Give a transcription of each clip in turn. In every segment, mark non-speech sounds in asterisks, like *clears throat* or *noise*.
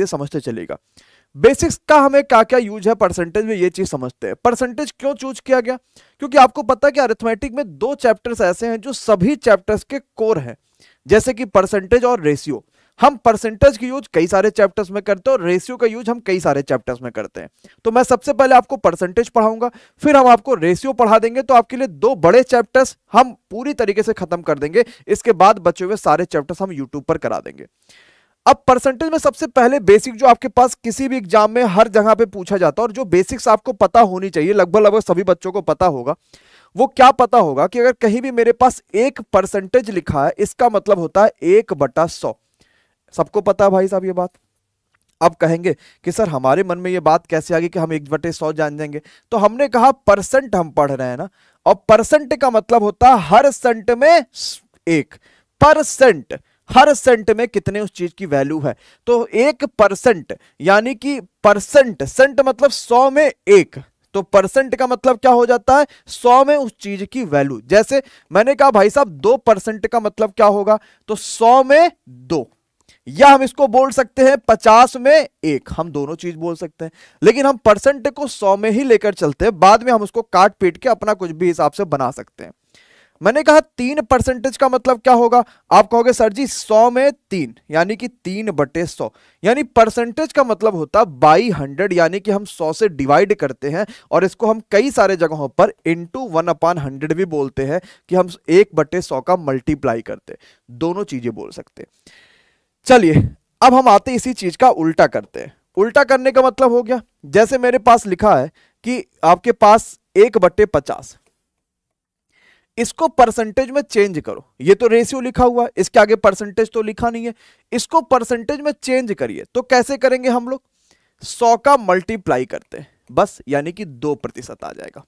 ये समझते चलेगा बेसिक्स का हमें क्या क्या यूज है परसेंटेज में ये चीज समझते हैं परसेंटेज क्यों चूज किया गया क्योंकि आपको पता है कि अरिथमेटिक में दो चैप्टर्स ऐसे हैं जो सभी चैप्टर्स के कोर हैं जैसे कि परसेंटेज और रेशियो हम परसेंटेज की यूज कई सारे चैप्टर्स में करते हैं और रेशियो का यूज हम कई सारे चैप्टर्स में करते हैं तो मैं सबसे पहले आपको परसेंटेज पढ़ाऊंगा फिर हम आपको रेशियो पढ़ा देंगे तो आपके लिए दो बड़े चैप्टर्स हम पूरी तरीके से खत्म कर देंगे इसके बाद बचे हुए सारे चैप्टर्स हम यूट्यूब पर करा देंगे अब परसेंटेज में सबसे पहले बेसिक जो आपके पास किसी भी एग्जाम में हर जगह पे पूछा जाता है और जो बेसिक्स आपको पता होनी चाहिए लगभग लगभग सभी बच्चों को पता होगा वो क्या पता होगा कि अगर कहीं भी मेरे पास एक परसेंटेज लिखा है इसका मतलब होता है एक बटा सौ सबको पता है भाई साहब ये बात अब कहेंगे कि सर हमारे मन में ये बात कैसे आ गई कि हम एक बटे सौ जान जाएंगे तो हमने कहा परसेंट हम पढ़ रहे हैं ना और परसेंट का मतलब होता है हर सेंट में एक परसेंट हर सेंट में कितने उस चीज की वैल्यू है तो एक परसेंट यानी कि परसेंट सेंट मतलब सौ में एक तो परसेंट का मतलब क्या हो जाता है सौ में उस चीज की वैल्यू जैसे मैंने कहा भाई साहब दो परसेंट का मतलब क्या होगा तो सौ में दो या हम इसको बोल सकते हैं पचास में एक हम दोनों चीज बोल सकते हैं लेकिन हम परसेंट को सौ में ही लेकर चलते हैं बाद में हम उसको काट पीट के अपना कुछ भी हिसाब से बना सकते हैं मैंने कहा तीन परसेंटेज का मतलब क्या होगा आप कहोगे सर जी सौ में तीन यानी कि तीन बटे सौ यानी परसेंटेज का मतलब होता बाई हंड्रेड यानी कि हम सौ से डिवाइड करते हैं और इसको हम कई सारे जगहों पर टू वन अपान हंड्रेड भी बोलते हैं कि हम एक बटे सौ का मल्टीप्लाई करते दोनों चीजें बोल सकते चलिए अब हम आते इसी चीज का उल्टा करते हैं उल्टा करने का मतलब हो गया जैसे मेरे पास लिखा है कि आपके पास एक बटे पचास इसको परसेंटेज में चेंज करो ये तो रेशियो लिखा हुआ इसके आगे परसेंटेज तो लिखा नहीं है इसको परसेंटेज में चेंज करिए तो कैसे करेंगे हम लोग सौ का मल्टीप्लाई करते हैं बस यानी कि दो प्रतिशत आ जाएगा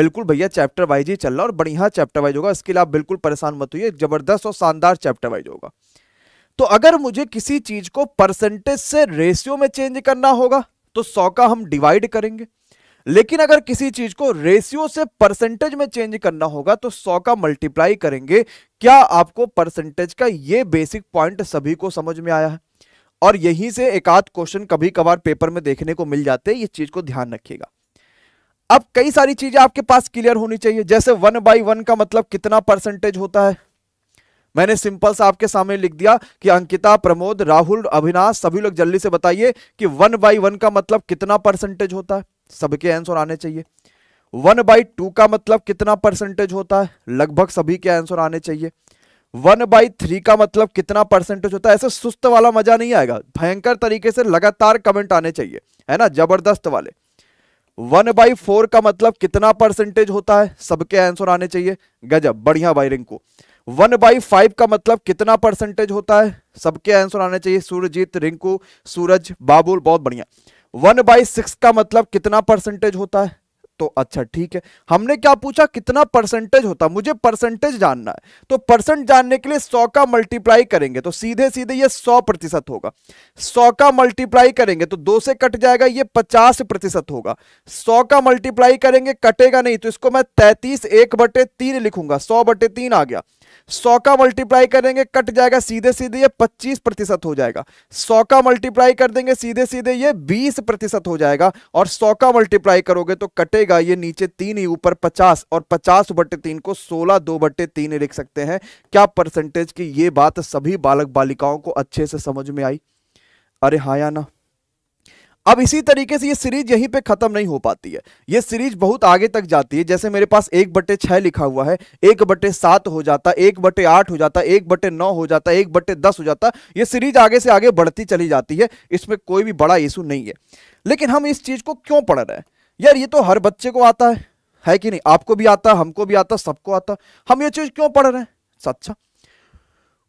बिल्कुल भैया चैप्टर वाइज ही चल रहा है और बढ़िया चैप्टर वाइज होगा इसके लिए आप बिल्कुल परेशान मत हुई जबरदस्त और शानदार चैप्टर वाइज होगा तो अगर मुझे किसी चीज को परसेंटेज से रेशियो में चेंज करना होगा तो सौ का हम डिवाइड करेंगे लेकिन अगर किसी चीज को रेशियो से परसेंटेज में चेंज करना होगा तो सौ का मल्टीप्लाई करेंगे क्या आपको परसेंटेज का ये बेसिक पॉइंट सभी को समझ में आया है और यहीं से एक आध क्वेश्चन कभी कभार पेपर में देखने को मिल जाते हैं ये चीज को ध्यान रखिएगा अब कई सारी चीजें आपके पास क्लियर होनी चाहिए जैसे वन बाई वन का मतलब कितना परसेंटेज होता है मैंने सिंपल सा आपके सामने लिख दिया कि अंकिता प्रमोद राहुल अभिनाश सभी लोग जल्दी से बताइए कि वन बाई वन का मतलब कितना परसेंटेज होता है सबके आंसर आने चाहिए वन बाई टू का मतलब कितना परसेंटेज होता है लगभग सभी के आंसर आने चाहिए वन बाई थ्री का मतलब कितना परसेंटेज होता है ऐसे सुस्त वाला मजा नहीं आएगा भयंकर तरीके से लगातार कमेंट आने चाहिए है ना जबरदस्त वाले वन बाई फोर का मतलब कितना परसेंटेज होता है सबके आंसर आने चाहिए गजब बढ़िया भाई रिंकू वन बाई फाइव का मतलब कितना परसेंटेज होता है सबके आंसर आने चाहिए सूर्यजीत रिंकू सूरज बाबुल बहुत बढ़िया वन बाई सिक्स का मतलब कितना परसेंटेज होता है तो अच्छा ठीक है हमने क्या पूछा कितना परसेंटेज होता मुझे परसेंटेज जानना है तो परसेंट जानने के लिए सौ का मल्टीप्लाई करेंगे तो सीधे सीधे ये सौ प्रतिशत होगा सौ का मल्टीप्लाई करेंगे तो दो से कट जाएगा ये पचास प्रतिशत होगा सौ का मल्टीप्लाई करेंगे कटेगा नहीं तो इसको मैं तैतीस एक बटे तीन लिखूंगा सौ बटे तीन आ गया सौ का मल्टीप्लाई करेंगे कट जाएगा सीधे सीधे ये पच्चीस प्रतिशत हो जाएगा सौ का मल्टीप्लाई कर देंगे सीधे सीधे ये बीस प्रतिशत हो जाएगा और सौ का मल्टीप्लाई करोगे तो कटेगा ये नीचे तीन ही ऊपर पचास और पचास बटे तीन को सोलह दो बटे तीन लिख सकते हैं क्या परसेंटेज की ये बात सभी बालक बालिकाओं को अच्छे से समझ में आई अरे हाँ या ना अब इसी तरीके से ये सीरीज यहीं पे खत्म नहीं हो पाती है ये सीरीज बहुत आगे तक जाती है जैसे मेरे पास एक बटे छः लिखा हुआ है एक बटे सात हो जाता एक बटे आठ हो जाता एक बटे नौ हो जाता एक बटे दस हो जाता ये सीरीज आगे से आगे बढ़ती चली जाती है इसमें कोई भी बड़ा इशू नहीं है लेकिन हम इस चीज़ को क्यों पढ़ रहे हैं यार ये तो हर बच्चे को आता है है कि नहीं आपको भी आता हमको भी आता सबको आता हम ये चीज़ क्यों पढ़ रहे हैं सच्चा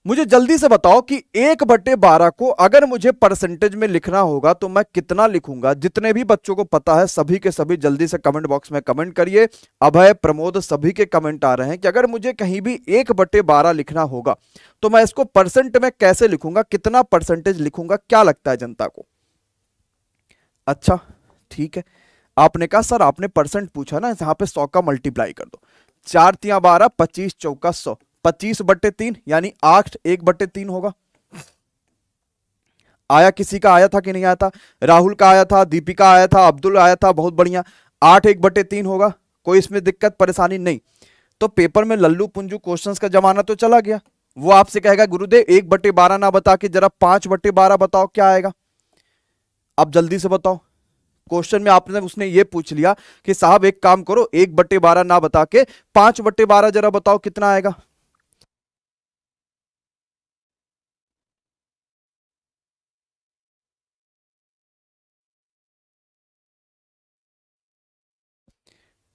मुझे जल्दी से बताओ कि एक बटे बारह को अगर मुझे परसेंटेज में लिखना होगा तो मैं कितना लिखूंगा जितने भी बच्चों को पता है सभी के सभी जल्दी से कमेंट बॉक्स में कमेंट करिए अभय प्रमोद सभी के कमेंट आ रहे हैं कि अगर मुझे कहीं भी एक बटे बारह लिखना होगा तो मैं इसको परसेंट में कैसे लिखूंगा कितना परसेंटेज लिखूंगा क्या लगता है जनता को अच्छा ठीक है आपने कहा सर आपने परसेंट पूछा ना यहां पे सौ का मल्टीप्लाई कर दो चार तिया बारह पच्चीस चौका सौ पच्चीस बट्टे तीन यानी आठ एक बट्टे तीन होगा आया किसी का आया था कि नहीं आया था राहुल का आया था दीपिका आया था अब्दुल आया था बहुत बढ़िया आठ एक बट्टे तीन होगा कोई इसमें दिक्कत परेशानी नहीं तो पेपर में लल्लू पुंजू क्वेश्चन का जमाना तो चला गया वो आपसे कहेगा गुरुदेव एक बट्टे बारह ना बता के जरा पांच बट्टे बारह बताओ क्या आएगा आप जल्दी से बताओ क्वेश्चन में आपने उसने ये पूछ लिया कि साहब एक काम करो एक बट्टे बारह ना बता के पांच बट्टे बारह जरा बताओ कितना आएगा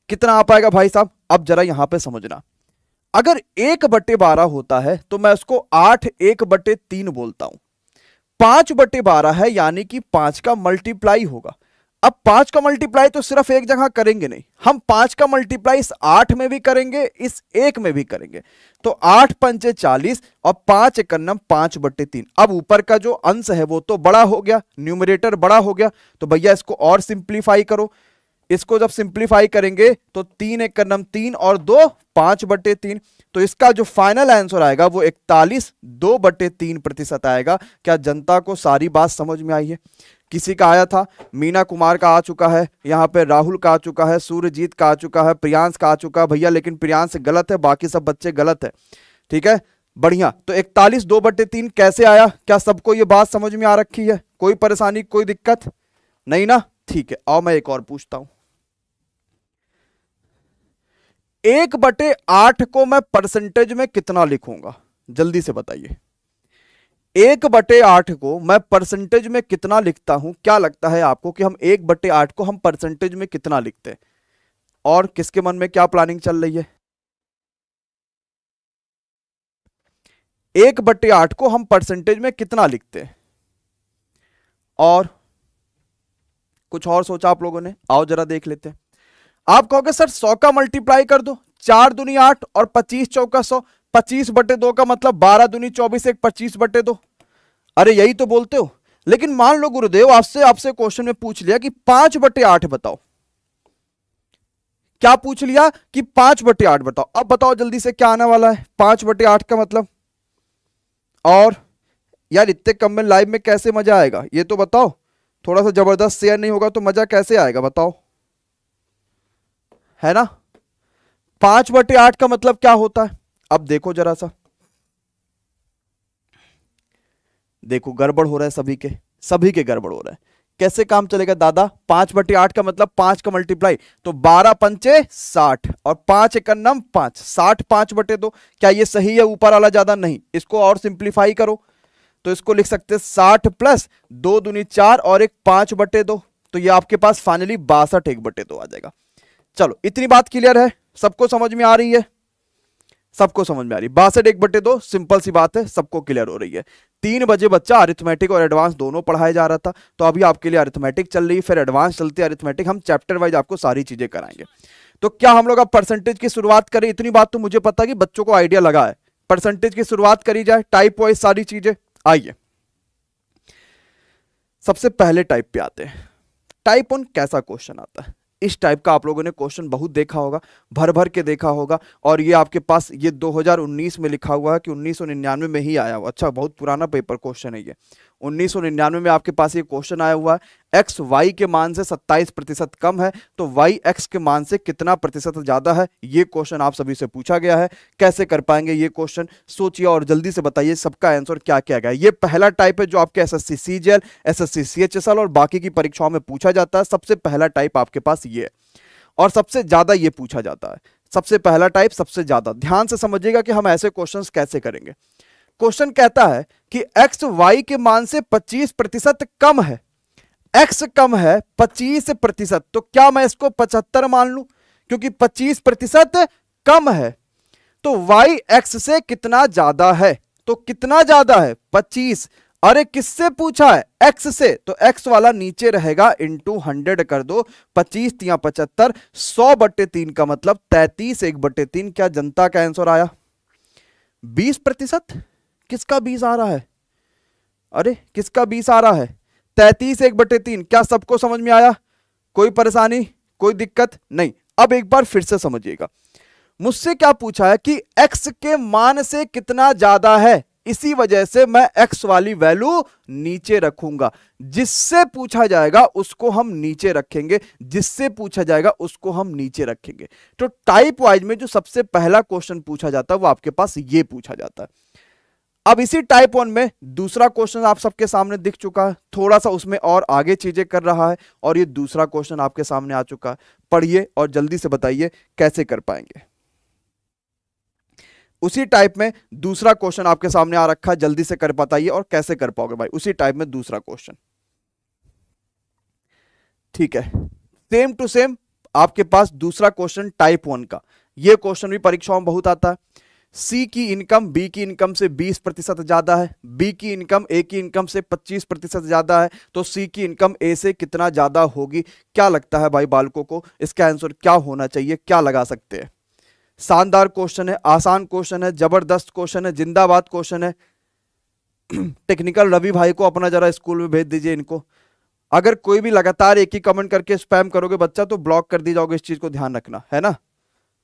कितना आ पाएगा भाई साहब अब जरा यहां पे समझना अगर एक बट्टे बारह होता है तो मैं उसको आठ एक बट्टे तीन बोलता हूं पांच बट्टे बारह है यानी कि पांच का मल्टीप्लाई होगा अब पांच का मल्टीप्लाई तो सिर्फ एक जगह करेंगे नहीं हम पांच का मल्टीप्लाई इस आठ में भी करेंगे इस एक में भी करेंगे तो आठ पंचे चालीस और पांच इकन्नम पांच बट्टे तीन अब ऊपर का जो अंश है वो तो बड़ा हो गया न्यूमरेटर बड़ा हो गया तो भैया इसको और सिंप्लीफाई करो इसको जब सिंप्लीफाई करेंगे तो तीन एक कन्नम तीन और दो पांच बटे तीन तो इसका जो फाइनल आंसर आएगा वो इकतालीस दो बटे तीन प्रतिशत आएगा क्या जनता को सारी बात समझ में आई है किसी का आया था मीना कुमार का आ चुका है यहाँ पे राहुल का आ चुका है सूर्यजीत का आ चुका है प्रियांश का आ चुका है भैया लेकिन प्रियांश गलत है बाकी सब बच्चे गलत है ठीक है बढ़िया तो इकतालीस दो बटे तीन कैसे आया क्या सबको ये बात समझ में आ रखी है कोई परेशानी कोई दिक्कत नहीं ना ठीक है आओ मैं एक और पूछता हूँ एक बटे आठ को मैं परसेंटेज में कितना लिखूंगा जल्दी से बताइए एक बटे आठ को मैं परसेंटेज में कितना लिखता हूं क्या लगता है आपको कि हम एक बटे आठ को हम परसेंटेज में कितना लिखते हैं और किसके मन में क्या प्लानिंग चल रही है एक बटे आठ को हम परसेंटेज में कितना लिखते हैं और कुछ और सोचा आप लोगों ने आओ जरा देख लेते हैं आप कहोगे सर सौ का मल्टीप्लाई कर दो चार दुनी आठ और पच्चीस चौका सौ पच्चीस बटे दो का मतलब बारह दुनी चौबीस एक पच्चीस बटे दो अरे यही तो बोलते हो लेकिन मान लो गुरुदेव आपसे आपसे क्वेश्चन में पूछ लिया कि पांच बटे आठ बताओ क्या पूछ लिया कि पांच बटे आठ बताओ अब बताओ जल्दी से क्या आने वाला है पांच बटे आठ का मतलब और यार इतने कम में लाइव में कैसे मजा आएगा ये तो बताओ थोड़ा सा जबरदस्त शेयर नहीं होगा तो मजा कैसे आएगा बताओ है ना पांच बटे आठ का मतलब क्या होता है अब देखो जरा सा देखो गड़बड़ हो रहा है सभी के सभी के गड़बड़ हो रहा है कैसे काम चलेगा दादा पांच बटे आठ का मतलब पांच का मल्टीप्लाई तो बारह पंचे साठ और पांच इकन्नम पांच साठ पांच बटे दो क्या ये सही है ऊपर वाला ज्यादा नहीं इसको और सिंप्लीफाई करो तो इसको लिख सकते साठ प्लस दो दुनी चार और एक पांच बटे दो तो ये आपके पास फाइनली बासठ एक बटे दो आ जाएगा चलो इतनी बात क्लियर है सबको समझ में आ रही है सबको समझ में आ रही है बासठ एक बटे दो सिंपल सी बात है सबको क्लियर हो रही है तीन बजे बच्चा अरिथमेटिक और एडवांस दोनों पढ़ाया जा रहा था तो अभी आपके लिए अरिथमेटिक चल रही है फिर एडवांस चलती है अरिथमेटिक हम चैप्टर वाइज आपको सारी चीजें कराएंगे तो क्या हम लोग अब परसेंटेज की शुरुआत करें इतनी बात तो मुझे पता कि बच्चों को आइडिया लगा है परसेंटेज की शुरुआत करी जाए टाइप वाइज सारी चीजें आइए सबसे पहले टाइप पे आते हैं टाइप वन कैसा क्वेश्चन आता है इस टाइप का आप लोगों ने क्वेश्चन बहुत देखा होगा भर भर के देखा होगा और ये आपके पास ये 2019 में लिखा हुआ है कि उन्नीस में ही आया हुआ अच्छा बहुत पुराना पेपर क्वेश्चन है ये उन्नीस में आपके पास ये क्वेश्चन आया हुआ है एक्स वाई के मान से 27 प्रतिशत कम है तो वाई एक्स के मान से कितना प्रतिशत ज़्यादा है ये क्वेश्चन आप सभी से पूछा गया है कैसे कर पाएंगे ये क्वेश्चन सोचिए और जल्दी से बताइए सबका आंसर क्या क्या गया ये पहला टाइप है जो आपके S S C C G L S S C C H S L और बाकी की परीक्षाओं में पूछा जाता है सबसे पहला टाइप आपके पास ये है और सबसे ज़्यादा ये पूछा जाता है सबसे पहला टाइप सबसे ज़्यादा ध्यान से समझिएगा कि हम ऐसे क्वेश्चंस कैसे करेंगे क्वेश्चन कहता है कि एक्स वाई के मान से 25 प्रतिशत कम है एक्स कम है 25 प्रतिशत तो क्या मैं इसको 75 मान लू क्योंकि 25 प्रतिशत कम है तो वाई एक्स से कितना ज्यादा है तो कितना ज्यादा है 25 अरे किससे पूछा है एक्स से तो एक्स वाला नीचे रहेगा इंटू हंड्रेड कर दो पच्चीस या पचहत्तर सौ बट्टे तीन का मतलब तैतीस एक बट्टे तीन क्या जनता का आंसर आया बीस प्रतिशत किसका बीस आ रहा है अरे किसका बीस आ रहा है तैतीस एक बटे तीन क्या सबको समझ में आया कोई परेशानी कोई दिक्कत नहीं अब एक बार फिर से समझिएगा मुझसे क्या पूछा है कि x के मान से कितना ज्यादा है इसी वजह से मैं x वाली वैल्यू नीचे रखूंगा जिससे पूछा जाएगा उसको हम नीचे रखेंगे जिससे पूछा जाएगा उसको हम नीचे रखेंगे तो टाइप वाइज में जो सबसे पहला क्वेश्चन पूछा जाता है वो आपके पास ये पूछा जाता है अब इसी टाइप वन में दूसरा क्वेश्चन आप सबके सामने दिख चुका है थोड़ा सा उसमें और आगे चीजें कर रहा है और ये दूसरा क्वेश्चन आपके सामने आ चुका है पढ़िए और जल्दी से बताइए कैसे कर पाएंगे उसी टाइप में दूसरा क्वेश्चन आपके सामने आ रखा है जल्दी से कर बताइए और कैसे कर पाओगे भाई उसी टाइप में दूसरा क्वेश्चन ठीक है सेम टू सेम आपके पास दूसरा क्वेश्चन टाइप वन का यह क्वेश्चन भी परीक्षाओं में बहुत आता है सी की इनकम बी की इनकम से 20 प्रतिशत ज़्यादा है बी की इनकम ए की इनकम से 25 प्रतिशत ज़्यादा है तो सी की इनकम ए से कितना ज़्यादा होगी क्या लगता है भाई बालकों को इसका आंसर क्या होना चाहिए क्या लगा सकते हैं शानदार क्वेश्चन है आसान क्वेश्चन है ज़बरदस्त क्वेश्चन है जिंदाबाद क्वेश्चन है टेक्निकल *clears throat* रवि भाई को अपना ज़रा स्कूल में भेज दीजिए इनको अगर कोई भी लगातार एक ही कमेंट करके स्पैम करोगे बच्चा तो ब्लॉक कर दी जाओगे इस चीज़ को ध्यान रखना है ना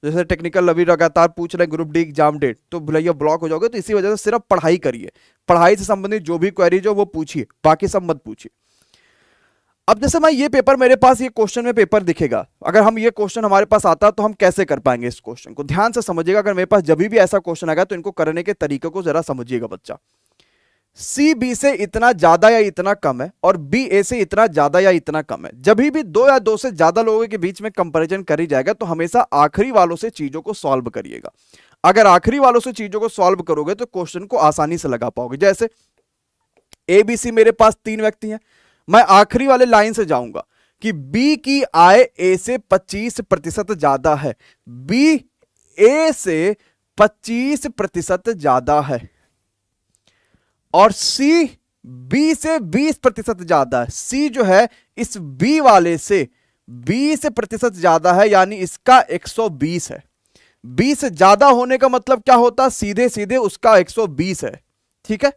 जैसे टेक्निकल अभी लगातार पूछ रहे हैं ग्रुप डी एग्जाम डेट तो भैया ब्लॉक हो जाओगे तो इसी वजह से सिर्फ पढ़ाई करिए पढ़ाई से संबंधित जो भी क्वेरीज हो वो पूछिए बाकी सब मत पूछिए अब जैसे मैं ये पेपर मेरे पास ये क्वेश्चन में पेपर दिखेगा अगर हम ये क्वेश्चन हमारे पास आता तो हम कैसे कर पाएंगे इस क्वेश्चन को ध्यान से समझिएगा अगर मेरे पास जब भी ऐसा क्वेश्चन आएगा तो इनको करने के तरीके को जरा समझिएगा बच्चा सी बी से इतना ज्यादा या इतना कम है और बी ए से इतना ज्यादा या इतना कम है जब भी दो या दो से ज्यादा लोगों के बीच में कंपेरिजन करी जाएगा तो हमेशा आखिरी वालों से चीजों को सॉल्व करिएगा अगर आखिरी वालों से चीजों को सॉल्व करोगे तो क्वेश्चन को आसानी से लगा पाओगे जैसे ए बी सी मेरे पास तीन व्यक्ति हैं मैं आखिरी वाले लाइन से जाऊंगा कि बी की आय ए से 25 प्रतिशत ज्यादा है बी ए से 25 प्रतिशत ज्यादा है और सी बी से 20 प्रतिशत ज्यादा है सी जो है इस बी वाले से 20 प्रतिशत ज्यादा है यानी इसका 120 है 20 ज्यादा होने का मतलब क्या होता सीधे सीधे उसका 120 है ठीक है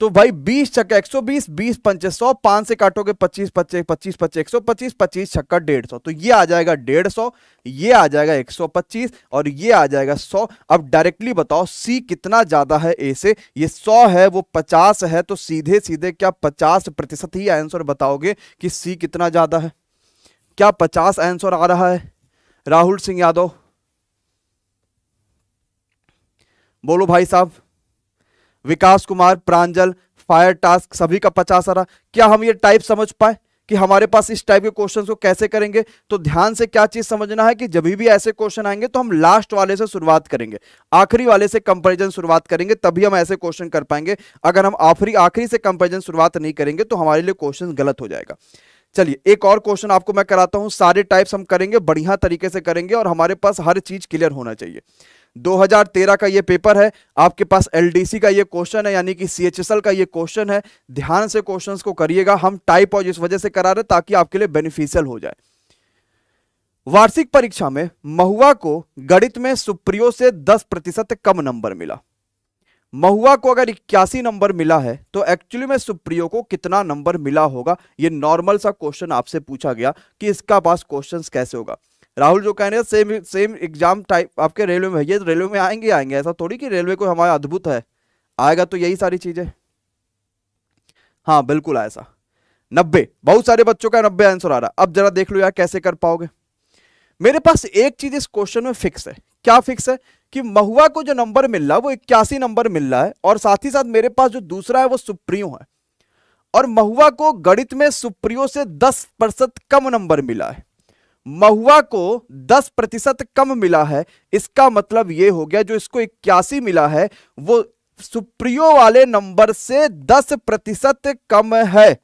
तो भाई 20 छक्का 120 20 पंचे सौ पांच से काटोगे 25 पच्चे 25 पच्चे 125 25 छक्का 150 तो ये आ जाएगा 150 ये आ जाएगा 125 और ये आ जाएगा 100 अब डायरेक्टली बताओ सी कितना ज्यादा है ए से ये 100 है वो 50 है तो सीधे सीधे क्या 50 प्रतिशत ही आंसर बताओगे कि सी कितना ज्यादा है क्या पचास आंसर आ रहा है राहुल सिंह यादव बोलो भाई साहब विकास कुमार प्रांजल फायर टास्क सभी का पचास आ रहा क्या हम ये टाइप समझ पाए कि हमारे पास इस टाइप के क्वेश्चन को कैसे करेंगे तो ध्यान से क्या चीज समझना है कि जब भी ऐसे क्वेश्चन आएंगे तो हम लास्ट वाले से शुरुआत करेंगे आखिरी वाले से कंपेरिजन शुरुआत करेंगे तभी हम ऐसे क्वेश्चन कर पाएंगे अगर हम आखिरी आखिरी से कंपेरिजन शुरुआत नहीं करेंगे तो हमारे लिए क्वेश्चन गलत हो जाएगा चलिए एक और क्वेश्चन आपको मैं कराता हूं सारे टाइप्स हम करेंगे बढ़िया तरीके से करेंगे और हमारे पास हर चीज क्लियर होना चाहिए 2013 का ये पेपर है आपके पास एलडीसी का ये क्वेश्चन है यानी कि सीएचएसएल का ये क्वेश्चन है ध्यान से क्वेश्चंस को करिएगा हम टाइप और इस वजह से करा रहे ताकि आपके लिए बेनिफिशियल हो जाए वार्षिक परीक्षा में महुआ को गणित में सुप्रियो से 10 प्रतिशत कम नंबर मिला महुआ को अगर इक्यासी नंबर मिला है तो एक्चुअली में सुप्रियो को कितना नंबर मिला होगा ये नॉर्मल सा क्वेश्चन आपसे पूछा गया कि इसका पास क्वेश्चंस कैसे होगा राहुल जो कह रहे हैं सेम सेम एग्जाम टाइप आपके रेलवे में है ये रेलवे में आएंगे आएंगे ऐसा थोड़ी कि रेलवे को हमारा अद्भुत है आएगा तो यही सारी चीज़ें हाँ बिल्कुल ऐसा नब्बे बहुत सारे बच्चों का नब्बे आंसर आ रहा है अब जरा देख लो यार कैसे कर पाओगे मेरे पास एक चीज इस क्वेश्चन में फिक्स है क्या फिक्स है कि महुआ को जो नंबर मिल रहा है वो इक्यासी नंबर मिल रहा है और साथ ही साथ मेरे पास जो दूसरा है वो सुप्रियो है और महुआ को गणित में सुप्रियो से दस प्रतिशत कम नंबर मिला है महुआ को 10 प्रतिशत कम मिला है इसका मतलब ये हो गया जो इसको इक्यासी मिला है वो सुप्रियो वाले नंबर से 10 प्रतिशत कम है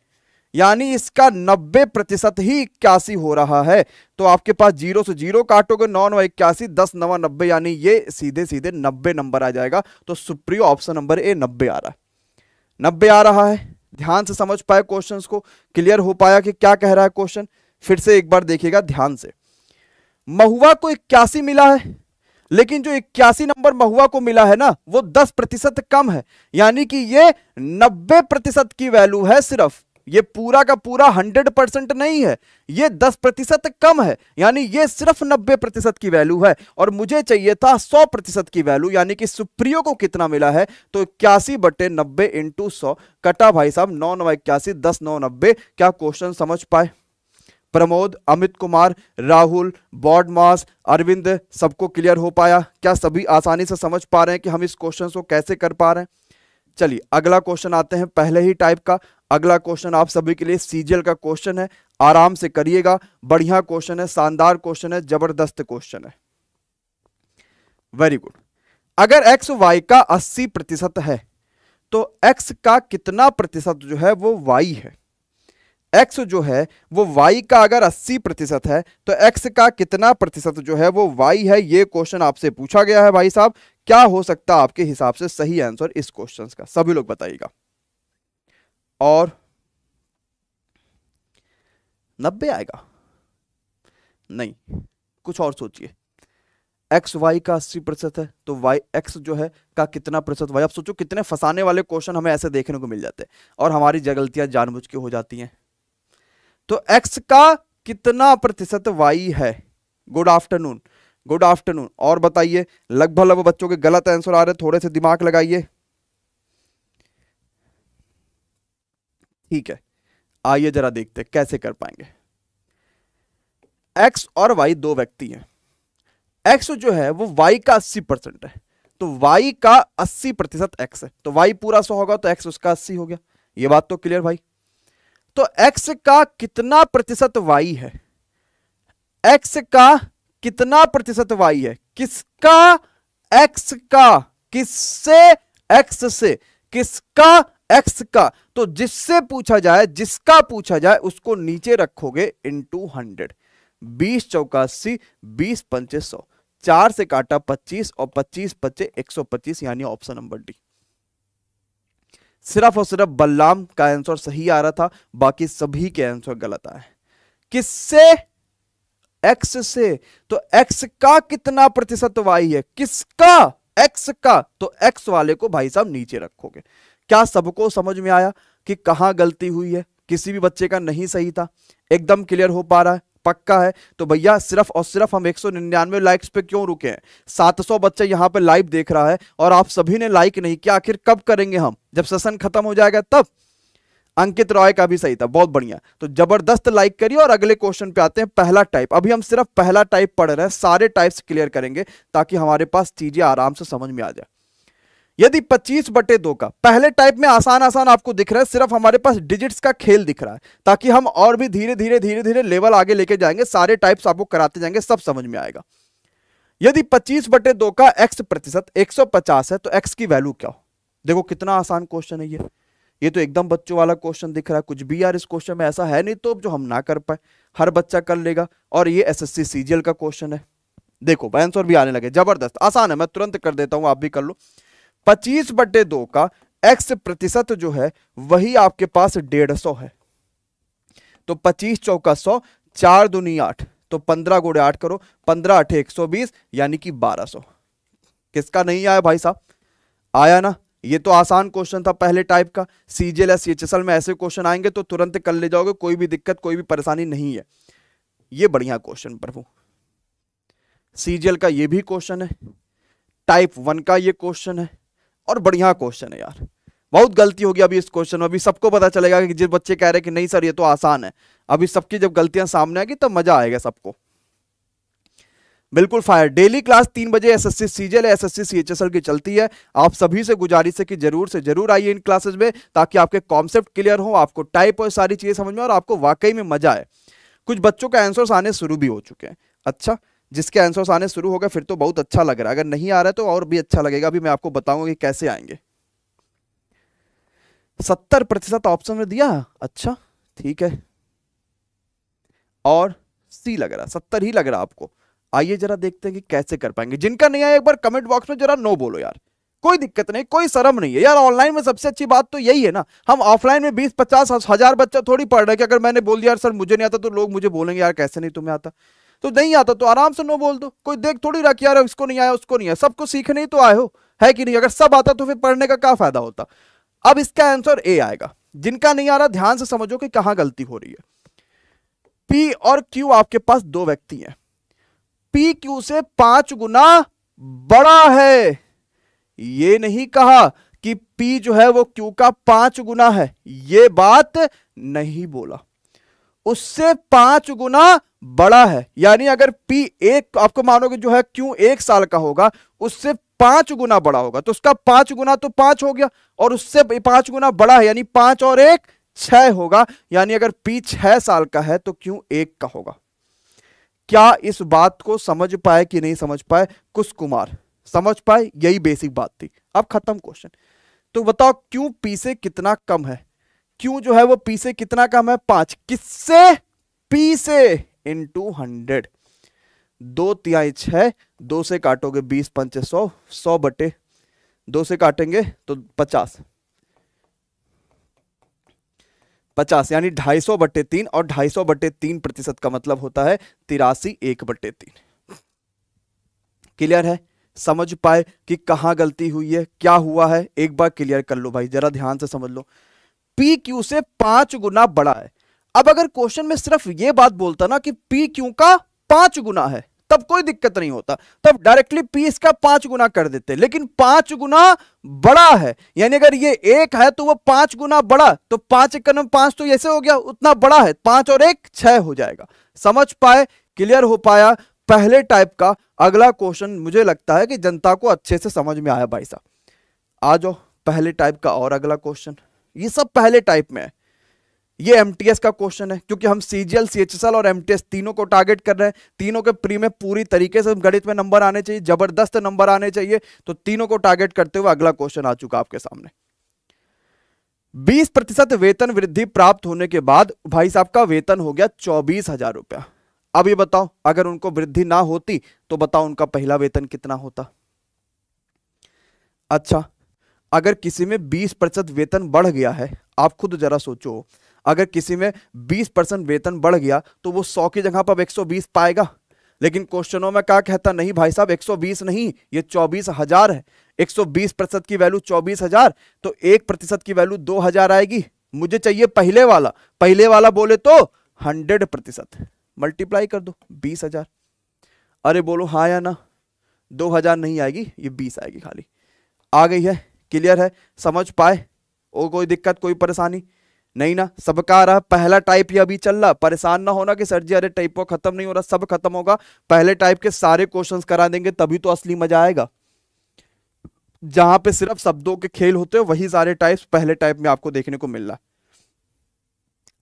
यानी इसका 90 प्रतिशत ही इक्यासी हो रहा है तो आपके पास जीरो से जीरो काटोगे नौ नौ इक्यासी दस नवा नब्बे यानी ये सीधे सीधे नब्बे नंबर आ जाएगा तो सुप्रियो ऑप्शन नंबर ए नब्बे आ रहा है नब्बे आ रहा है ध्यान से समझ पाए क्वेश्चंस को क्लियर हो पाया कि क्या कह रहा है क्वेश्चन फिर से एक बार देखिएगा ध्यान से महुआ को इक्यासी मिला है लेकिन जो इक्यासी नंबर महुआ को मिला है ना वो दस प्रतिशत कम है यानी कि ये नब्बे प्रतिशत की वैल्यू है सिर्फ ये पूरा का पूरा हंड्रेड परसेंट नहीं है ये दस प्रतिशत कम है यानी ये सिर्फ नब्बे प्रतिशत की वैल्यू है और मुझे चाहिए था सौ प्रतिशत की वैल्यू यानी कि सुप्रियो को कितना मिला है तो इक्यासी बटे नब्बे इंटू सौ कटा भाई साहब नौ नौ इक्यासी दस नौ नब्बे क्या क्वेश्चन समझ पाए प्रमोद अमित कुमार राहुल बॉडमास अरविंद सबको क्लियर हो पाया क्या सभी आसानी से समझ पा रहे हैं कि हम इस क्वेश्चन को कैसे कर पा रहे हैं चलिए अगला क्वेश्चन आते हैं पहले ही टाइप का अगला क्वेश्चन आप सभी के लिए सीजीएल का क्वेश्चन है आराम से करिएगा बढ़िया क्वेश्चन है शानदार क्वेश्चन है जबरदस्त क्वेश्चन है वेरी गुड अगर एक्स वाई का अस्सी प्रतिशत है तो एक्स का कितना प्रतिशत जो है वो वाई है एक्स जो है वो वाई का अगर 80 प्रतिशत है तो एक्स का कितना प्रतिशत जो है वो वाई है ये क्वेश्चन आपसे पूछा गया है भाई साहब क्या हो सकता आपके हिसाब से सही आंसर इस क्वेश्चन का सभी लोग बताइएगा और नब्बे आएगा नहीं कुछ और सोचिए एक्स वाई का अस्सी प्रतिशत है तो वाई एक्स जो है का कितना प्रतिशत वाई आप सोचो कितने फंसाने वाले क्वेश्चन हमें ऐसे देखने को मिल जाते हैं और हमारी जगलतियां जानबूझ के हो जाती हैं तो एक्स का कितना प्रतिशत वाई है गुड आफ्टरनून गुड आफ्टरनून और बताइए लगभग लगभग बच्चों के गलत आंसर आ रहे थोड़े से दिमाग लगाइए ठीक है आइए जरा देखते हैं कैसे कर पाएंगे एक्स और वाई दो व्यक्ति हैं एक्स जो है वो वाई का अस्सी परसेंट है तो वाई का अस्सी प्रतिशत एक्स है तो वाई पूरा सौ होगा तो एक्स उसका अस्सी हो गया ये बात तो क्लियर भाई तो x का कितना प्रतिशत y है x का कितना प्रतिशत y है किसका x का किससे x से किसका x का तो जिससे पूछा जाए जिसका पूछा जाए उसको नीचे रखोगे टू हंड्रेड बीस चौकासी बीस पंचे सौ चार से काटा पच्चीस और पच्चीस पच्चे एक सौ पच्चीस यानी ऑप्शन नंबर डी सिर्फ और सिर्फ बल्लाम का आंसर सही आ रहा था बाकी सभी के आंसर गलत आए किससे एक्स से तो एक्स का कितना प्रतिशत वाई है किसका एक्स का तो एक्स वाले को भाई साहब नीचे रखोगे क्या सबको समझ में आया कि कहां गलती हुई है किसी भी बच्चे का नहीं सही था एकदम क्लियर हो पा रहा है पक्का है तो भैया सिर्फ और सिर्फ हम सौ लाइक्स पे क्यों रुके हैं 700 बच्चे यहाँ पे लाइव देख रहा है और आप सभी ने लाइक नहीं किया आखिर कब करेंगे हम जब सेशन खत्म हो जाएगा तब अंकित रॉय का भी सही था बहुत बढ़िया तो जबरदस्त लाइक करिए और अगले क्वेश्चन पे आते हैं पहला टाइप अभी हम सिर्फ पहला टाइप पढ़ रहे हैं सारे टाइप्स क्लियर करेंगे ताकि हमारे पास चीजें आराम से समझ में आ जाए यदि 25 बटे दो का पहले टाइप में आसान आसान आपको दिख रहा है सिर्फ हमारे पास डिजिट्स का खेल दिख रहा है ताकि हम और भी धीरे धीरे धीरे धीरे लेवल आगे लेके जाएंगे सारे टाइप्स आपको कराते जाएंगे सब समझ में आएगा यदि 25 बटे दो का x प्रतिशत 150 है तो x की वैल्यू क्या हो देखो कितना आसान क्वेश्चन है ये ये तो एकदम बच्चों वाला क्वेश्चन दिख रहा है कुछ भी यार इस क्वेश्चन में ऐसा है नहीं तो जो हम ना कर पाए हर बच्चा कर लेगा और ये एसएससी सीजीएल का क्वेश्चन है देखो आंसर भी आने लगे जबरदस्त आसान है मैं तुरंत कर देता हूं आप भी कर लो पच्चीस बटे दो का एक्स प्रतिशत जो है वही आपके पास डेढ़ सौ है तो पच्चीस चौका सौ चार दुनिया आठ तो पंद्रह गुड़े आठ करो पंद्रह आठ एक सौ बीस यानी कि बारह सौ किसका नहीं आया भाई साहब आया ना ये तो आसान क्वेश्चन था पहले टाइप का सीजीएल या सीएचएसएल में ऐसे क्वेश्चन आएंगे तो तुरंत कर ले जाओगे कोई भी दिक्कत कोई भी परेशानी नहीं है ये बढ़िया क्वेश्चन प्रभु सीजीएल का ये भी क्वेश्चन है टाइप वन का ये क्वेश्चन है और बढ़िया क्वेश्चन है यार बहुत गलती होगी अभी इस क्वेश्चन में अभी सबको पता चलेगा कि जिस बच्चे कह रहे कि नहीं सर ये तो आसान है अभी सबकी जब गलतियां सामने आएगी तब मजा आएगा सबको बिल्कुल फायर डेली क्लास तीन बजे एस एस सी सीजल की चलती है आप सभी से गुजारिश है कि जरूर से जरूर आइए इन क्लासेस में ताकि आपके कॉन्सेप्ट क्लियर हो आपको टाइप और सारी चीज़ें समझ में और आपको वाकई में मजा आए कुछ बच्चों के आंसर्स आने शुरू भी हो चुके हैं अच्छा जिसके आंसर्स आने शुरू हो गए फिर तो बहुत अच्छा लग रहा है अगर नहीं आ रहा है तो और भी अच्छा लगेगा अभी मैं आपको बताऊंगा कि कैसे आएंगे सत्तर प्रतिशत ऑप्शन में दिया अच्छा ठीक है और सी लग रहा सत्तर ही लग रहा आपको आइए जरा देखते हैं कि कैसे कर पाएंगे जिनका नहीं आया एक बार कमेंट बॉक्स में जरा नो बोलो यार कोई दिक्कत नहीं कोई शर्म नहीं है यार ऑनलाइन में सबसे अच्छी बात तो यही है ना हम ऑफलाइन में बीस पचास हजार बच्चा थोड़ी पढ़ रहे कि अगर मैंने बोल दिया यार सर मुझे नहीं आता तो लोग मुझे बोलेंगे यार कैसे नहीं तुम्हें आता तो नहीं आता तो आराम से नो बोल दो कोई देख थोड़ी कि यार इसको नहीं आया उसको नहीं आया सबको सीखने ही तो आए हो है कि नहीं अगर सब आता तो फिर पढ़ने का क्या फायदा होता अब इसका आंसर ए आएगा जिनका नहीं आ रहा ध्यान से समझो कि कहां गलती हो रही है पी और क्यू आपके पास दो व्यक्ति हैं पी क्यू से पांच गुना बड़ा है ये नहीं कहा कि पी जो है वो क्यू का पांच गुना है यह बात नहीं बोला उससे पांच गुना बड़ा है यानी अगर पी एक आपको मानोगे जो है Q एक साल का होगा उससे पांच गुना बड़ा होगा तो उसका पांच गुना तो पांच हो गया और उससे पांच गुना बड़ा है यानी पांच और एक छह होगा यानी अगर पी छह साल का है तो Q एक का होगा क्या इस बात को समझ पाए कि नहीं समझ पाए कुश कुमार समझ पाए यही बेसिक बात थी अब खत्म क्वेश्चन तो बताओ क्यों पी से कितना कम है क्यू जो है वो पी से कितना कम है पांच किससे पी से इंटू हंड्रेड दो तिहाई छह दो से काटोगे बीस पंचे सौ सौ बटे दो से काटेंगे तो पचास पचास यानी ढाई सौ बटे तीन और ढाई सौ बटे तीन प्रतिशत का मतलब होता है तिरासी एक बटे तीन क्लियर है समझ पाए कि कहां गलती हुई है क्या हुआ है एक बार क्लियर कर लो भाई जरा ध्यान से समझ लो पी क्यू से पांच गुना बड़ा है अब अगर क्वेश्चन में सिर्फ यह बात बोलता ना कि पी क्यू का पांच गुना है तब कोई दिक्कत नहीं होता तब डायरेक्टली पी इसका पांच गुना कर देते लेकिन पांच गुना बड़ा है यानी अगर ये एक है तो वो पांच गुना बड़ा तो पांच एक पांच तो ऐसे हो गया उतना बड़ा है पांच और एक छह हो जाएगा समझ पाए क्लियर हो पाया पहले टाइप का अगला क्वेश्चन मुझे लगता है कि जनता को अच्छे से समझ में आया भाई साहब आ जाओ पहले टाइप का और अगला क्वेश्चन ये सब पहले टाइप में है ये एमटीएस का क्वेश्चन है क्योंकि हम सीजीएल सीएचएसएल और एमटीएस तीनों को टारगेट कर रहे हैं तीनों के प्री में पूरी तरीके से गणित में नंबर आने चाहिए जबरदस्त नंबर आने चाहिए तो तीनों को टारगेट करते हुए अगला क्वेश्चन आ चुका आपके सामने 20 प्रतिशत वेतन वृद्धि प्राप्त होने के बाद भाई साहब का वेतन हो गया चौबीस हजार रुपया अब ये बताओ अगर उनको वृद्धि ना होती तो बताओ उनका पहला वेतन कितना होता अच्छा अगर किसी में 20 प्रतिशत वेतन बढ़ गया है आप खुद जरा सोचो अगर किसी में 20 परसेंट वेतन बढ़ गया तो वो 100 की जगह पर 120 पाएगा लेकिन क्वेश्चनों में क्या कहता नहीं भाई साहब 120 नहीं ये चौबीस हजार है 120 प्रतिशत की वैल्यू चौबीस हजार तो एक प्रतिशत की वैल्यू दो हजार आएगी मुझे चाहिए पहले वाला पहले वाला बोले तो हंड्रेड प्रतिशत मल्टीप्लाई कर दो बीस हजार अरे बोलो हाँ या ना दो हजार नहीं आएगी ये बीस आएगी खाली आ गई है क्लियर है समझ पाए और कोई दिक्कत कोई परेशानी नहीं ना सबका आ रहा पहला टाइप ये अभी चल रहा परेशान ना होना कि सर जी अरे टाइप का खत्म नहीं हो रहा सब खत्म होगा पहले टाइप के सारे क्वेश्चंस करा देंगे तभी तो असली मजा आएगा जहां पे सिर्फ शब्दों के खेल होते हैं वही सारे टाइप्स पहले टाइप में आपको देखने को मिल रहा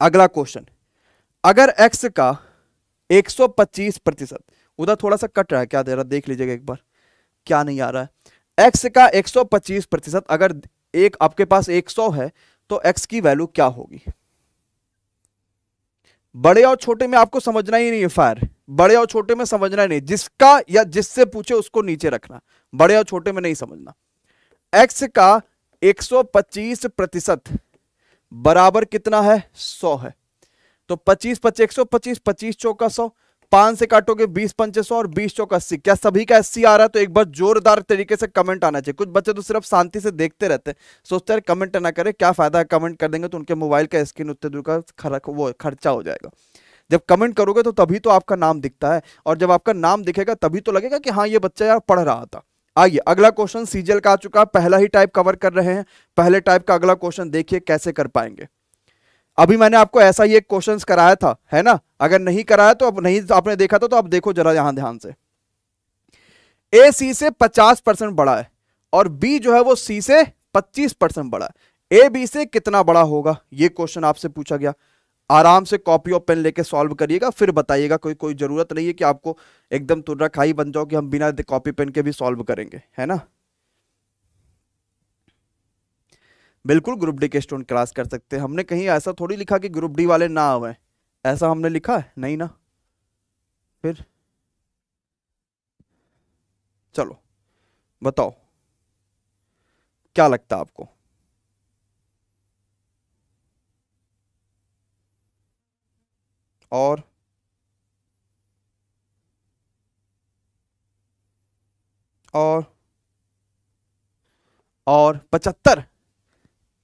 अगला क्वेश्चन अगर एक्स का एक प्रतिशत उधर थोड़ा सा कट रहा है क्या दे रहा देख लीजिएगा एक बार क्या नहीं आ रहा है एक्स का 125 प्रतिशत अगर एक आपके पास 100 है तो एक्स की वैल्यू क्या होगी बड़े और छोटे में आपको समझना ही नहीं है फायर बड़े और छोटे में समझना नहीं जिसका या जिससे पूछे उसको नीचे रखना बड़े और छोटे में नहीं समझना एक्स का 125 प्रतिशत बराबर कितना है 100 है तो 25 पच्चीस एक सौ पच्चीस पच्चीस चौका सौ पांच से काटोगे बीस पंचे सौ और बीस चौक अस्सी क्या सभी का अस्सी आ रहा है तो एक बार जोरदार तरीके से कमेंट आना चाहिए कुछ बच्चे तो सिर्फ शांति से देखते रहते हैं सोचते हैं कमेंट ना करें क्या फायदा है कमेंट कर देंगे तो उनके मोबाइल का स्क्रीन उतने दूर का वो खर्चा हो जाएगा जब कमेंट करोगे तो तभी तो आपका नाम दिखता है और जब आपका नाम दिखेगा तभी तो लगेगा कि हाँ ये बच्चा यार पढ़ रहा था आइए अगला क्वेश्चन सीजल का आ चुका है पहला ही टाइप कवर कर रहे हैं पहले टाइप का अगला क्वेश्चन देखिए कैसे कर पाएंगे अभी मैंने आपको ऐसा ही एक क्वेश्चन कराया था है ना अगर नहीं कराया तो अब नहीं आपने देखा था तो आप देखो जरा यहां ध्यान से ए सी से 50 परसेंट बड़ा है और बी जो है वो सी से 25 परसेंट बड़ा है ए बी से कितना बड़ा होगा ये क्वेश्चन आपसे पूछा गया आराम से कॉपी और पेन लेके सॉल्व करिएगा फिर बताइएगा कोई कोई ज़रूरत नहीं है कि आपको एकदम तुर्रा खाई बन जाओ कि हम बिना कॉपी पेन के भी सॉल्व करेंगे है ना बिल्कुल ग्रुप डी के स्टूडेंट क्लास कर सकते हैं हमने कहीं ऐसा थोड़ी लिखा कि ग्रुप डी वाले ना आवे ऐसा हमने लिखा है नहीं ना फिर चलो बताओ क्या लगता है आपको और और और पचहत्तर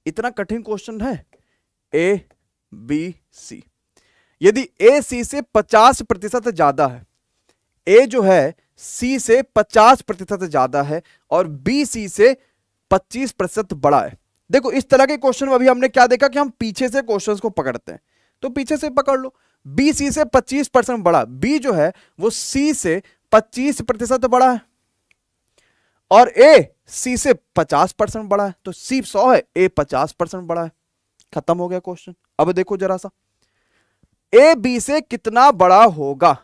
इतना कठिन क्वेश्चन है ए बी सी यदि ए सी से 50 प्रतिशत ज्यादा है ए जो है सी से 50 प्रतिशत ज्यादा है और बी सी से 25 प्रतिशत बड़ा है देखो इस तरह के क्वेश्चन में अभी हमने क्या देखा कि हम पीछे से क्वेश्चंस को पकड़ते हैं तो पीछे से पकड़ लो बी सी से 25 परसेंट बड़ा बी जो है वो सी से 25 प्रतिशत बड़ा है और ए सी से 50 परसेंट बड़ा है तो सी 100 है ए 50 परसेंट बड़ा है खत्म हो गया क्वेश्चन अब देखो जरा सा ए बी से कितना बड़ा होगा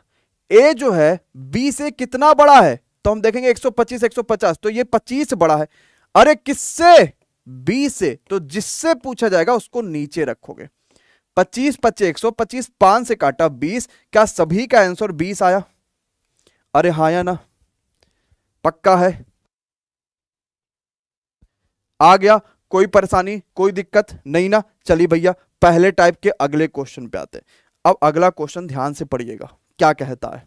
ए जो है बी से कितना बड़ा है तो हम देखेंगे 125 150 तो ये 25 बड़ा है अरे किससे बी से तो जिससे पूछा जाएगा उसको नीचे रखोगे 25 पच्चीस एक सौ पच्चीस पांच से काटा 20 क्या सभी का आंसर 20 आया अरे हाँ या ना पक्का है आ गया कोई परेशानी कोई दिक्कत नहीं ना चलिए भैया पहले टाइप के अगले क्वेश्चन पे आते अब अगला क्वेश्चन ध्यान से पढ़िएगा क्या कहता है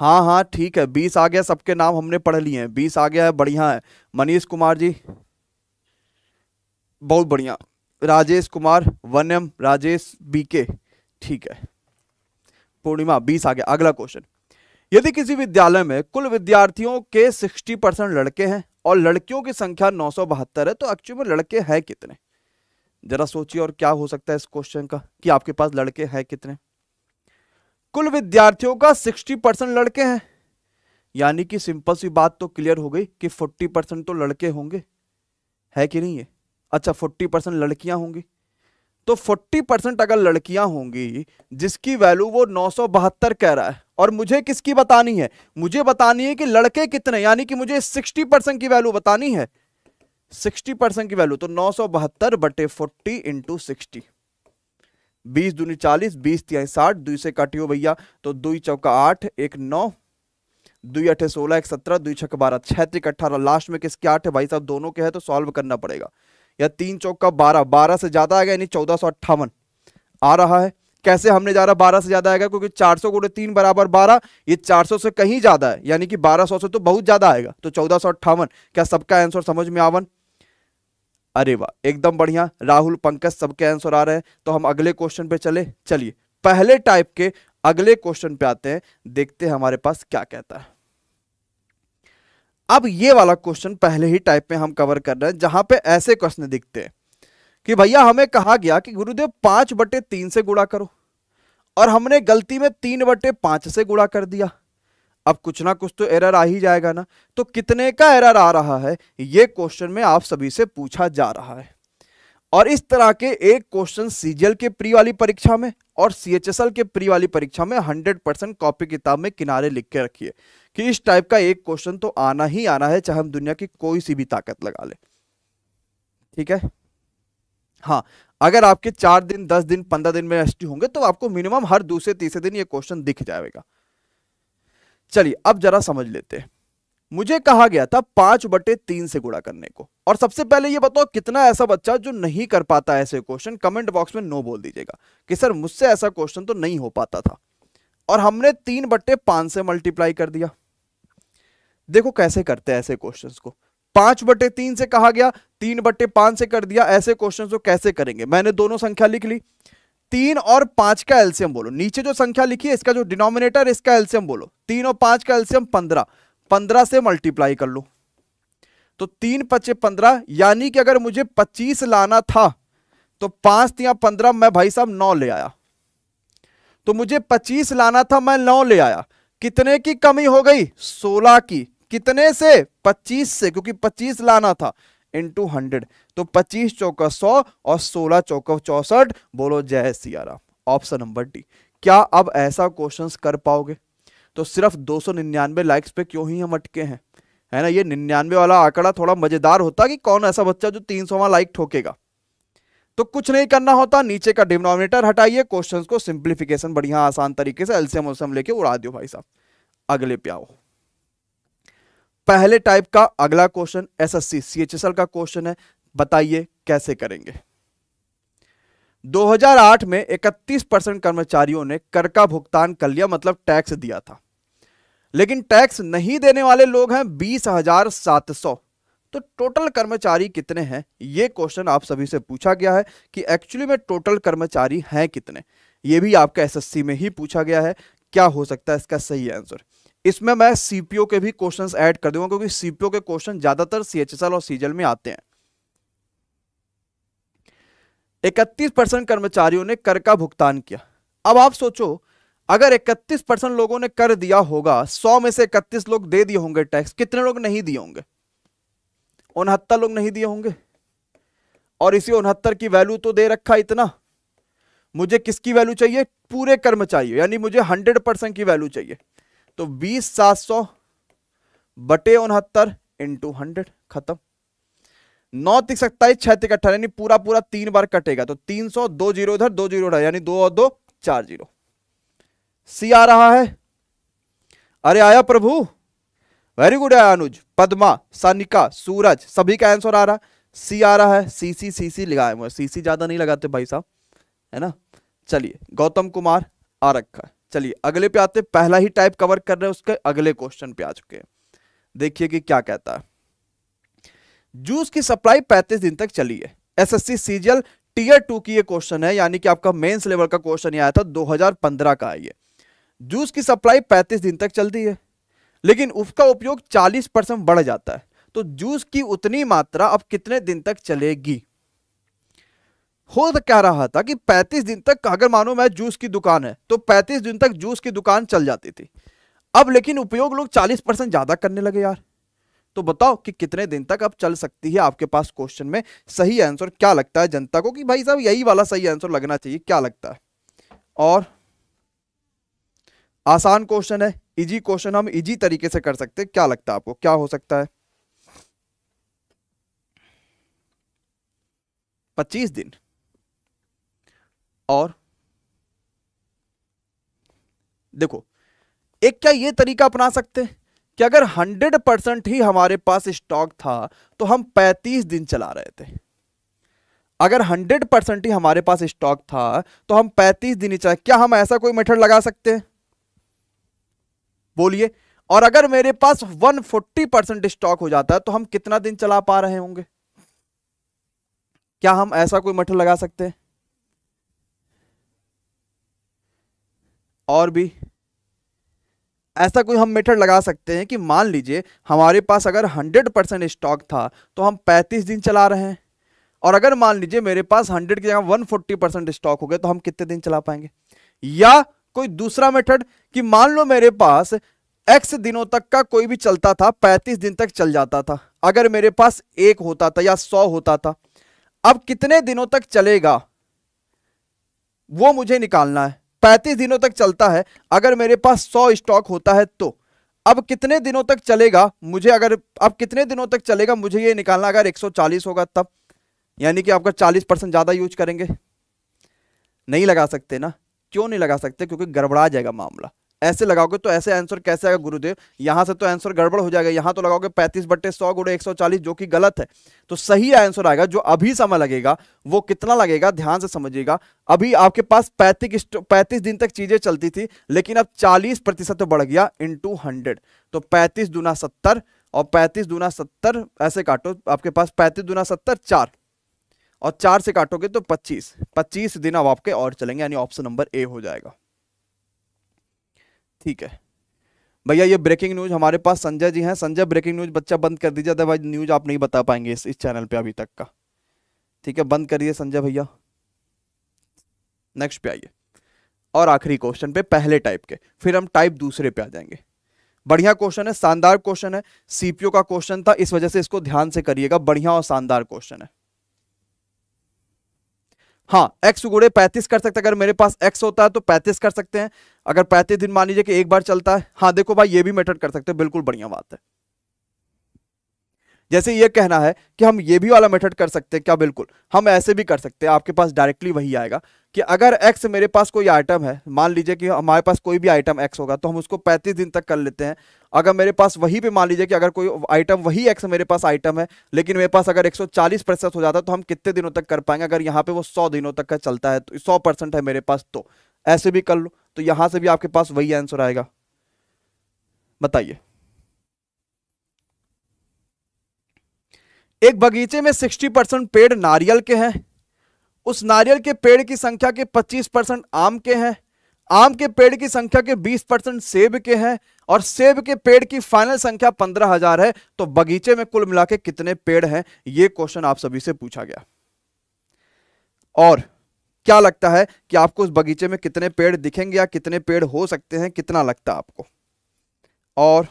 हाँ हाँ ठीक है बीस आ गया सबके नाम हमने पढ़ लिए हैं बीस आ गया है बढ़िया है मनीष कुमार जी बहुत बढ़िया Rajesh Kumar one M Rajesh BK ठीक है पूर्णिमा बीस आ गया अगला क्वेश्चन यदि किसी विद्यालय में कुल विद्यार्थियों के सिक्सटी परसेंट लड़के हैं और लड़कियों की संख्या नौ है तो एक्चुअली में लड़के हैं कितने जरा सोचिए और क्या हो सकता है इस क्वेश्चन का कि आपके पास लड़के हैं कितने कुल विद्यार्थियों का 60 परसेंट लड़के हैं यानी कि सिंपल सी बात तो क्लियर हो गई कि 40 परसेंट तो लड़के होंगे है कि नहीं ये अच्छा 40 परसेंट लड़कियां होंगी तो 40 परसेंट अगर लड़कियां होंगी जिसकी वैल्यू वो नौ कह रहा है और मुझे किसकी बतानी है मुझे बतानी है कि लड़के कितने यानी कि मुझे 60 परसेंट की वैल्यू बतानी है 60 परसेंट की वैल्यू तो नौ सौ बहत्तर बटे फोर्टी इंटू सिक्सटी बीस दूनी चालीस बीस तिहाई साठ दुई से काटियो भैया तो दुई चौका आठ एक नौ दुई अठे सोलह एक सत्रह दुई छक बारह छह तिक अठारह लास्ट में किसके आठ है भाई साहब दोनों के है तो सॉल्व करना पड़ेगा या तीन चौका बारह बारह से ज़्यादा आएगा यानी चौदह सौ अट्ठावन आ रहा है कैसे हमने जा रहा बारह से ज़्यादा आएगा क्योंकि चार सौ गुड़े तीन बराबर बारह ये चार सौ से कहीं ज़्यादा है यानी कि बारह सौ से तो बहुत ज़्यादा आएगा तो चौदह सौ अट्ठावन क्या सबका आंसर समझ में आवन अरे वाह एकदम बढ़िया राहुल पंकज सबके आंसर आ रहे हैं तो हम अगले क्वेश्चन पे चले चलिए पहले टाइप के अगले क्वेश्चन पे आते हैं देखते हैं हमारे पास क्या कहता है अब ये वाला क्वेश्चन पहले ही टाइप में हम कवर कर रहे हैं जहां पे ऐसे क्वेश्चन दिखते हैं कि भैया हमें कहा गया कि गुरुदेव पांच बटे तीन से गुड़ा करो और हमने गलती में तीन बटे पांच से गुड़ा कर दिया अब कुछ ना कुछ तो एरर आ ही जाएगा ना तो कितने का एरर आ रहा है ये क्वेश्चन में आप सभी से पूछा जा रहा है और इस तरह के एक क्वेश्चन सीजीएल के प्री वाली परीक्षा में और सीएचएसएल के प्री वाली परीक्षा में 100 परसेंट कॉपी किताब में किनारे लिख के रखिए कि इस टाइप का एक क्वेश्चन तो आना ही आना है चाहे हम दुनिया की कोई सी भी ताकत लगा ले ठीक है हाँ अगर आपके चार दिन दस दिन पंद्रह दिन में एस होंगे तो आपको मिनिमम हर दूसरे तीसरे दिन ये क्वेश्चन दिख जाएगा चलिए अब जरा समझ लेते हैं मुझे कहा गया था पांच बटे तीन से गुणा करने को और सबसे पहले ये बताओ कितना ऐसा बच्चा जो नहीं कर पाता ऐसे क्वेश्चन कमेंट बॉक्स में नो बोल दीजिएगा कि सर मुझसे ऐसा क्वेश्चन तो नहीं हो पाता था और हमने तीन बट्टे पांच से मल्टीप्लाई कर दिया देखो कैसे करते हैं ऐसे क्वेश्चन को पांच बटे तीन से कहा गया तीन बट्टे पांच से कर दिया ऐसे क्वेश्चन को कैसे करेंगे मैंने दोनों संख्या लिख ली तीन और पांच का एल्सियम बोलो नीचे जो संख्या लिखी है इसका जो डिनोमिनेटर इसका एल्सियम बोलो तीन और पांच का एल्सियम पंद्रह पंद्रह से मल्टीप्लाई कर लो तो तीन पच्चे पंद्रह यानी कि अगर मुझे पच्चीस लाना था तो पांच या पंद्रह मैं भाई साहब नौ ले आया तो मुझे पच्चीस लाना था मैं नौ ले आया कितने की कमी हो गई सोलह की कितने से पच्चीस से क्योंकि पच्चीस लाना था इंटू हंड्रेड तो पच्चीस चौका सौ और सोलह चौका चौसठ बोलो जय सिया ऑप्शन नंबर डी क्या अब ऐसा क्वेश्चंस कर पाओगे तो सिर्फ निन्यानवे लाइक्स पे क्यों ही हम अटके हैं है ना ये निन्यानवे वाला आंकड़ा थोड़ा मजेदार होता कि कौन ऐसा बच्चा जो तीन सौवा लाइक ठोकेगा तो कुछ नहीं करना होता नीचे का डिनोमिनेटर हटाइए क्वेश्चंस को सिंप्लीफिकेशन बढ़िया आसान तरीके से एलसीएम उलसीएम लेके उड़ा दियो भाई साहब अगले पे आओ पहले टाइप का अगला क्वेश्चन एस सीएचएसएल का क्वेश्चन है बताइए कैसे करेंगे 2008 में 31 परसेंट कर्मचारियों ने कर का भुगतान कर लिया मतलब टैक्स दिया था लेकिन टैक्स नहीं देने वाले लोग हैं बीस हजार सात सौ तो टोटल कर्मचारी कितने हैं ये क्वेश्चन आप सभी से पूछा गया है कि एक्चुअली में टोटल कर्मचारी हैं कितने ये भी आपका एसएससी में ही पूछा गया है क्या हो सकता है इसका सही आंसर इसमें मैं सीपीओ के भी क्वेश्चंस ऐड कर दूंगा क्योंकि सीपीओ के क्वेश्चन ज्यादातर सीएचएसएल और सीजल में आते हैं इकतीस परसेंट कर्मचारियों ने कर का भुगतान किया अब आप सोचो अगर 31 परसेंट लोगों ने कर दिया होगा 100 में से 31 लोग दे दिए होंगे टैक्स कितने लोग नहीं दिए होंगे उनहत्तर लोग नहीं दिए होंगे और इसी उनहत्तर की वैल्यू तो दे रखा इतना मुझे किसकी वैल्यू चाहिए पूरे कर्म चाहिए यानी मुझे हंड्रेड परसेंट की वैल्यू चाहिए तो बीस सात सौ बटे उनहत्तर इंटू हंड्रेड खत्म नौ तिक सत्ताईस छह तिक अट्ठारह यानी पूरा पूरा तीन बार कटेगा तो तीन सौ दो जीरो इधर दो जीरो यानी दो और दो चार जीरो सी आ रहा है अरे आया प्रभु वेरी गुड आया अनुज पद्मा सनिका सूरज सभी का आंसर आ रहा सी आ रहा है सी सी सी सी लगाए हुए सी सी ज्यादा नहीं लगाते भाई साहब है ना चलिए गौतम कुमार आ रखा है चलिए अगले पे आते पहला ही टाइप कवर कर रहे हैं उसके अगले क्वेश्चन पे आ चुके हैं देखिए कि क्या कहता है जूस की सप्लाई 35 दिन तक चली है एसएससी सीजीएल टीयर टू की ये क्वेश्चन है यानी कि आपका मेंस लेवल का क्वेश्चन आया था 2015 का है ये जूस की सप्लाई 35 दिन तक चलती है लेकिन उसका उपयोग 40 परसेंट बढ़ जाता है तो जूस की उतनी मात्रा अब कितने दिन तक चलेगी हो तो कह रहा था कि 35 दिन तक अगर मानो मैं जूस की दुकान है तो 35 दिन तक जूस की दुकान चल जाती थी अब लेकिन उपयोग लोग 40 परसेंट ज्यादा करने लगे यार तो बताओ कि कितने दिन तक अब चल सकती है आपके पास क्वेश्चन में सही आंसर क्या लगता है जनता को कि भाई साहब यही वाला सही आंसर लगना चाहिए क्या लगता है और आसान क्वेश्चन है इजी क्वेश्चन हम इजी तरीके से कर सकते हैं क्या लगता है आपको क्या हो सकता है पच्चीस दिन और देखो एक क्या ये तरीका अपना सकते हैं कि अगर 100 परसेंट ही हमारे पास स्टॉक था तो हम 35 दिन चला रहे थे अगर 100 परसेंट ही हमारे पास स्टॉक था तो हम 35 दिन ही चला क्या हम ऐसा कोई मेथड लगा सकते हैं बोलिए और अगर मेरे पास 140 परसेंट स्टॉक हो जाता है तो हम कितना दिन चला पा रहे होंगे क्या हम ऐसा कोई मठ लगा सकते हैं और भी ऐसा कोई हम मेथड लगा सकते हैं कि मान लीजिए हमारे पास अगर 100 परसेंट स्टॉक था तो हम 35 दिन चला रहे हैं और अगर मान लीजिए मेरे पास 100 की जगह 140 परसेंट स्टॉक हो गया तो हम कितने दिन चला पाएंगे या कोई दूसरा मेथड कि मान लो मेरे पास एक्स दिनों तक का कोई भी चलता था पैंतीस दिन तक चल जाता था अगर मेरे पास एक होता था या सौ होता था अब कितने दिनों तक चलेगा वो मुझे निकालना है पैंतीस दिनों तक चलता है अगर मेरे पास सौ स्टॉक होता है तो अब कितने दिनों तक चलेगा मुझे अगर अब कितने दिनों तक चलेगा मुझे ये निकालना अगर 140 होगा तब यानी कि आपका 40 परसेंट ज़्यादा यूज करेंगे नहीं लगा सकते ना क्यों नहीं लगा सकते क्योंकि गड़बड़ा जाएगा मामला ऐसे लगाओगे तो ऐसे आंसर कैसे आएगा गुरुदेव यहां से तो आंसर गड़बड़ हो जाएगा यहां तो लगाओगे 35 बट्टे 100 गुड़े 140 जो कि गलत है तो सही आंसर आएगा जो अभी समय लगेगा वो कितना लगेगा ध्यान से समझिएगा अभी आपके पास पैंतीस पैंतीस दिन तक चीजें चलती थी लेकिन अब चालीस प्रतिशत बढ़ गया इंटू हंड्रेड तो पैंतीस दुना सत्तर और पैंतीस दुना सत्तर ऐसे काटो आपके पास पैंतीस दुना सत्तर चार और चार से काटोगे तो पच्चीस पच्चीस दिन अब आपके और चलेंगे यानी ऑप्शन नंबर ए हो जाएगा ठीक है भैया ये ब्रेकिंग न्यूज हमारे पास संजय जी हैं संजय ब्रेकिंग न्यूज बच्चा बंद कर दीजिए अदरवाइज न्यूज आप नहीं बता पाएंगे इस, इस चैनल पे अभी तक का ठीक है बंद करिए संजय भैया नेक्स्ट पे आइए और आखिरी क्वेश्चन पे पहले टाइप के फिर हम टाइप दूसरे पे आ जाएंगे बढ़िया क्वेश्चन है शानदार क्वेश्चन है सीपीओ का क्वेश्चन था इस वजह से इसको ध्यान से करिएगा बढ़िया और शानदार क्वेश्चन है हाँ एक्स गुड़े पैंतीस कर सकते अगर मेरे पास एक्स होता है तो पैंतीस कर सकते हैं अगर पैंतीस दिन मान लीजिए कि एक बार चलता है हाँ देखो भाई ये भी मैटर कर सकते हैं बिल्कुल बढ़िया बात है जैसे ये कहना है कि हम ये भी वाला मेथड कर सकते हैं क्या बिल्कुल हम ऐसे भी कर सकते हैं आपके पास डायरेक्टली वही आएगा कि अगर एक्स मेरे पास कोई आइटम है मान लीजिए कि हमारे पास कोई भी आइटम एक्स होगा तो हम उसको पैंतीस दिन तक कर लेते हैं अगर मेरे पास वही पे मान लीजिए कि अगर कोई आइटम वही एक्स मेरे पास आइटम है लेकिन मेरे पास अगर 140 प्रतिशत हो जाता है तो हम कितने दिनों तक कर पाएंगे अगर यहाँ पे वो 100 दिनों तक का चलता है तो 100 परसेंट है मेरे पास तो ऐसे भी कर लो तो यहाँ से भी आपके पास वही आंसर आएगा बताइए एक बगीचे में सिक्सटी परसेंट पेड़ नारियल के हैं उस नारियल के पेड़ की संख्या के पच्चीस परसेंट आम के हैं आम के पेड़ की संख्या के 20 परसेंट सेब के हैं और सेब के पेड़ की फाइनल संख्या पंद्रह हजार है तो बगीचे में कुल मिला के कितने पेड़ हैं यह क्वेश्चन आप सभी से पूछा गया और क्या लगता है कि आपको उस बगीचे में कितने पेड़ दिखेंगे या कितने पेड़ हो सकते हैं कितना लगता है आपको और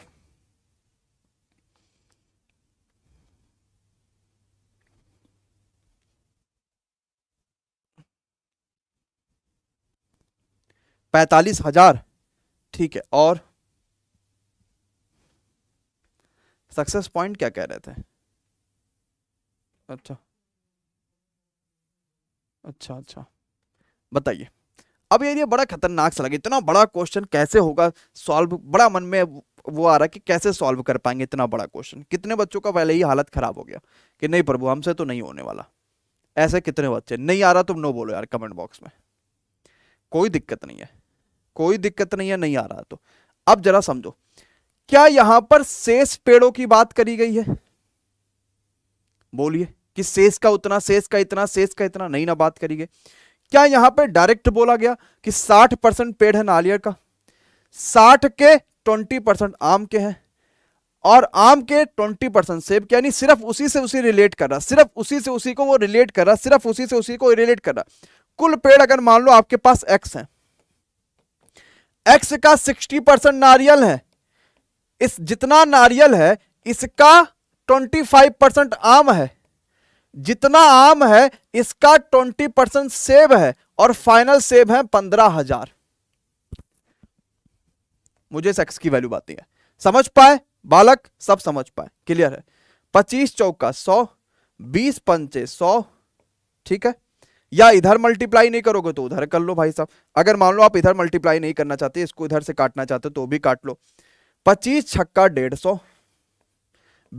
पैंतालीस हजार ठीक है और सक्सेस पॉइंट क्या कह रहे थे अच्छा अच्छा अच्छा बताइए अब यार ये बड़ा खतरनाक सा लगे इतना बड़ा क्वेश्चन कैसे होगा सॉल्व बड़ा मन में वो आ रहा है कि कैसे सॉल्व कर पाएंगे इतना बड़ा क्वेश्चन कितने बच्चों का पहले ही हालत खराब हो गया कि नहीं प्रभु हमसे तो नहीं होने वाला ऐसे कितने बच्चे नहीं आ रहा तुम नो बोलो यार कमेंट बॉक्स में कोई दिक्कत नहीं है कोई दिक्कत नहीं है नहीं आ रहा तो अब जरा समझो क्या यहां पर शेष पेड़ों की बात करी गई है बोलिए कि शेष का उतना शेष का इतना शेष का इतना नहीं ना बात करी गई क्या यहां पर डायरेक्ट बोला गया कि 60 परसेंट पेड़ है नालियर का 60 के 20 परसेंट आम के हैं और आम के 20 परसेंट सेब के यानी सिर्फ उसी से उसी रिलेट कर रहा सिर्फ उसी से उसी को वो रिलेट कर रहा सिर्फ उसी से उसी को रिलेट कर रहा कुल पेड़ अगर मान लो आपके पास एक्स है एक्स का सिक्सटी परसेंट नारियल है इस जितना नारियल है इसका ट्वेंटी फाइव परसेंट आम है जितना आम है इसका ट्वेंटी परसेंट सेब है और फाइनल सेब है पंद्रह हजार मुझे सेक्स की वैल्यू बात है समझ पाए बालक सब समझ पाए क्लियर है पच्चीस चौका सौ बीस पंचे सौ ठीक है या इधर मल्टीप्लाई नहीं करोगे तो उधर कर लो भाई साहब अगर मान लो आप इधर मल्टीप्लाई नहीं करना चाहते इसको इधर से काटना चाहते तो भी काट लो पच्चीस छक्का डेढ़ सौ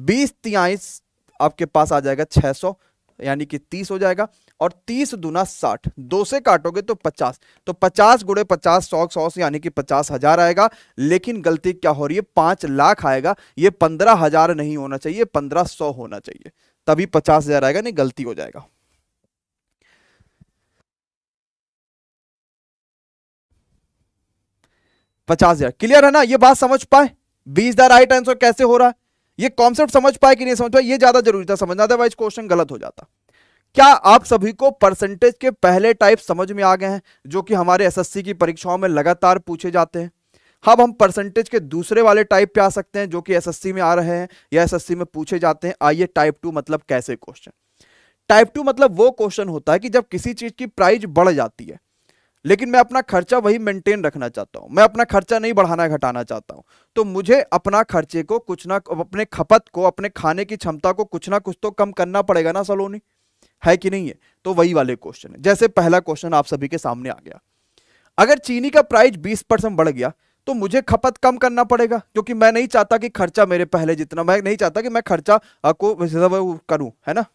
बीस तियाईस आपके पास आ जाएगा छह सौ यानी कि तीस हो जाएगा और तीस दुना साठ दो से काटोगे तो पचास तो पचास गुड़े पचास सौ सौ यानी कि पचास हजार आएगा लेकिन गलती क्या हो रही है पांच लाख आएगा ये पंद्रह हजार नहीं होना चाहिए पंद्रह सौ होना चाहिए तभी पचास हजार आएगा नहीं गलती हो जाएगा पचास हजार क्लियर है ना ये बात समझ पाए बीस द राइट आंसर कैसे हो रहा है ये कॉन्सेप्ट समझ पाए कि नहीं समझ पाए ये ज्यादा जरूरी था समझना अदरवाइज क्वेश्चन गलत हो जाता क्या आप सभी को परसेंटेज के पहले टाइप समझ में आ गए हैं जो कि हमारे एसएससी की परीक्षाओं में लगातार पूछे जाते हैं अब हम परसेंटेज के दूसरे वाले टाइप पे आ सकते हैं जो कि एसएससी में आ रहे हैं या एसएससी में पूछे जाते हैं आइए टाइप टू मतलब कैसे क्वेश्चन टाइप टू मतलब वो क्वेश्चन होता है कि जब किसी चीज की प्राइस बढ़ जाती है लेकिन मैं अपना खर्चा वही मेंटेन रखना चाहता हूँ मैं अपना खर्चा नहीं बढ़ाना घटाना चाहता हूँ तो मुझे अपना खर्चे को कुछ ना अपने खपत को अपने खाने की क्षमता को कुछ ना कुछ तो कम करना पड़ेगा ना सलोनी है कि नहीं है तो वही वाले क्वेश्चन है जैसे पहला क्वेश्चन आप सभी के सामने आ गया अगर चीनी का प्राइस बीस परसेंट बढ़ गया तो मुझे खपत कम करना पड़ेगा क्योंकि मैं नहीं चाहता कि खर्चा मेरे पहले जितना मैं नहीं चाहता कि मैं खर्चा को करूं है ना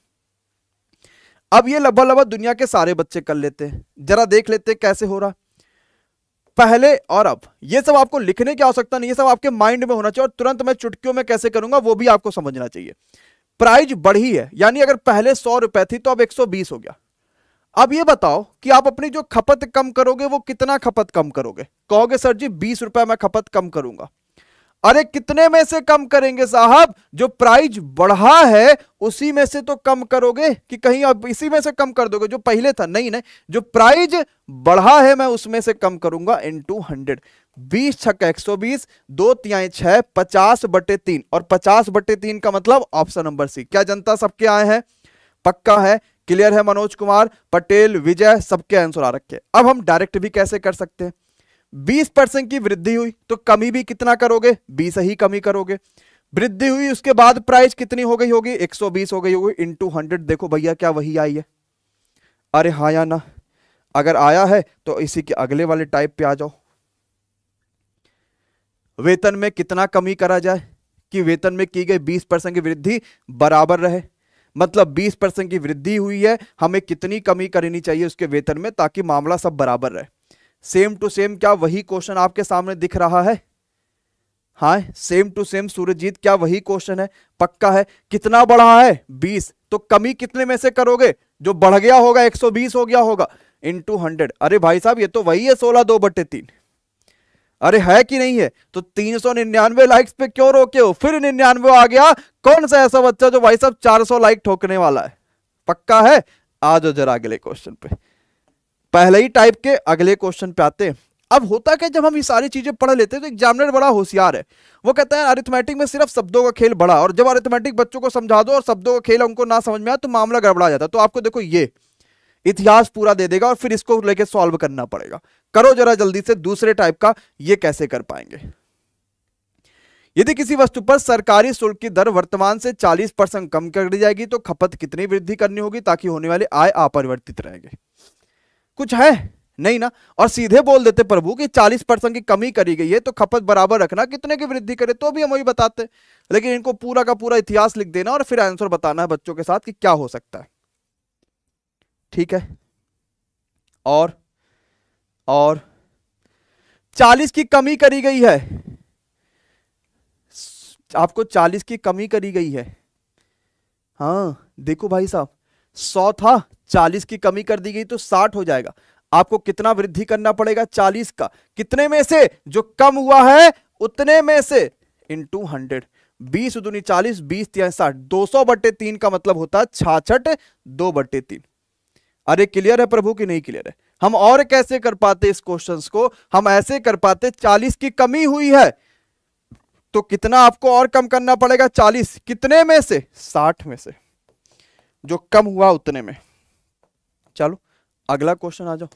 अब ये लगभग लगभग दुनिया के सारे बच्चे कर लेते हैं जरा देख लेते हैं कैसे हो रहा पहले और अब ये सब आपको लिखने की आवश्यकता नहीं ये सब आपके माइंड में होना चाहिए और तुरंत मैं चुटकियों में कैसे करूंगा वो भी आपको समझना चाहिए प्राइज बढ़ी है यानी अगर पहले सौ रुपए थी तो अब बीस हो गया अब ये बताओ कि आप अपनी जो खपत कम करोगे वो कितना खपत कम करोगे कहोगे सर जी बीस रुपए मैं खपत कम करूंगा अरे कितने में से कम करेंगे साहब जो प्राइज बढ़ा है उसी में से तो कम करोगे कि कहीं अब इसी में से कम कर दोगे जो पहले था नहीं नहीं जो प्राइज बढ़ा है मैं उसमें से कम करूंगा इन टू हंड्रेड बीस छक एक सौ बीस दो तिहाई छह पचास बटे तीन और पचास बटे तीन का मतलब ऑप्शन नंबर सी क्या जनता सबके आए हैं पक्का है क्लियर है मनोज कुमार पटेल विजय सबके आंसर आ रखे अब हम डायरेक्ट भी कैसे कर सकते हैं बीस परसेंट की वृद्धि हुई तो कमी भी कितना करोगे बीस ही कमी करोगे वृद्धि हुई उसके बाद प्राइस कितनी हो गई होगी 120 हो गई होगी इंटू हंड्रेड देखो भैया क्या वही आई है अरे हाँ या ना अगर आया है तो इसी के अगले वाले टाइप पे आ जाओ वेतन में कितना कमी करा जाए कि वेतन में की गई 20 परसेंट की वृद्धि बराबर रहे मतलब 20 परसेंट की वृद्धि हुई है हमें कितनी कमी करनी चाहिए उसके वेतन में ताकि मामला सब बराबर रहे सेम टू सेम क्या वही क्वेश्चन आपके सामने दिख रहा है हाँ सेम टू सेम सूर्यजीत क्या वही क्वेश्चन है पक्का है कितना बढ़ा है बीस तो कमी कितने में से करोगे जो बढ़ गया होगा एक सौ बीस हो गया होगा इन टू हंड्रेड अरे भाई साहब ये तो वही है सोलह दो बटे तीन अरे है कि नहीं है तो तीन सौ निन्यानवे लाइक्स पे क्यों रोके हो फिर निन्यानवे आ गया कौन सा ऐसा बच्चा जो भाई साहब चार सौ लाइक ठोकने वाला है पक्का है आ जरा अगले क्वेश्चन पे पहले ही टाइप के अगले क्वेश्चन पे आते हैं अब होता क्या जब हम ये सारी चीज़ें पढ़ लेते हैं तो एग्जामिनर बड़ा होशियार है वो कहता है अरिथमेटिक में सिर्फ शब्दों का खेल बड़ा और जब अरिथमेटिक बच्चों को समझा दो और शब्दों का खेल उनको ना समझ में आए तो मामला गड़बड़ा जाता है तो आपको देखो ये इतिहास पूरा दे देगा और फिर इसको लेके सॉल्व करना पड़ेगा करो जरा जल्दी से दूसरे टाइप का ये कैसे कर पाएंगे यदि किसी वस्तु पर सरकारी शुल्क की दर वर्तमान से 40 परसेंट कम कर दी जाएगी तो खपत कितनी वृद्धि करनी होगी ताकि होने वाले आय अपरिवर्तित रहेंगे कुछ है नहीं ना और सीधे बोल देते प्रभु कि 40 परसेंट की कमी करी गई है तो खपत बराबर रखना कितने की वृद्धि करे तो भी हम वही बताते लेकिन इनको पूरा का पूरा इतिहास लिख देना और फिर आंसर बताना है बच्चों के साथ कि क्या हो सकता है ठीक है और और 40 की कमी करी गई है आपको 40 की कमी करी गई है हाँ देखो भाई साहब सौ था चालीस की कमी कर दी गई तो साठ हो जाएगा आपको कितना वृद्धि करना पड़ेगा चालीस का कितने में से जो कम हुआ है उतने में से इन टू हंड्रेड बीस दूनी चालीस बीस तीन साठ दो सौ बटे तीन का मतलब होता है छाछठ दो बटे तीन अरे क्लियर है प्रभु की नहीं क्लियर है हम और कैसे कर पाते इस क्वेश्चन को हम ऐसे कर पाते चालीस की कमी हुई है तो कितना आपको और कम करना पड़ेगा चालीस कितने में से साठ में से जो कम हुआ उतने में चलो अगला क्वेश्चन आ जाओ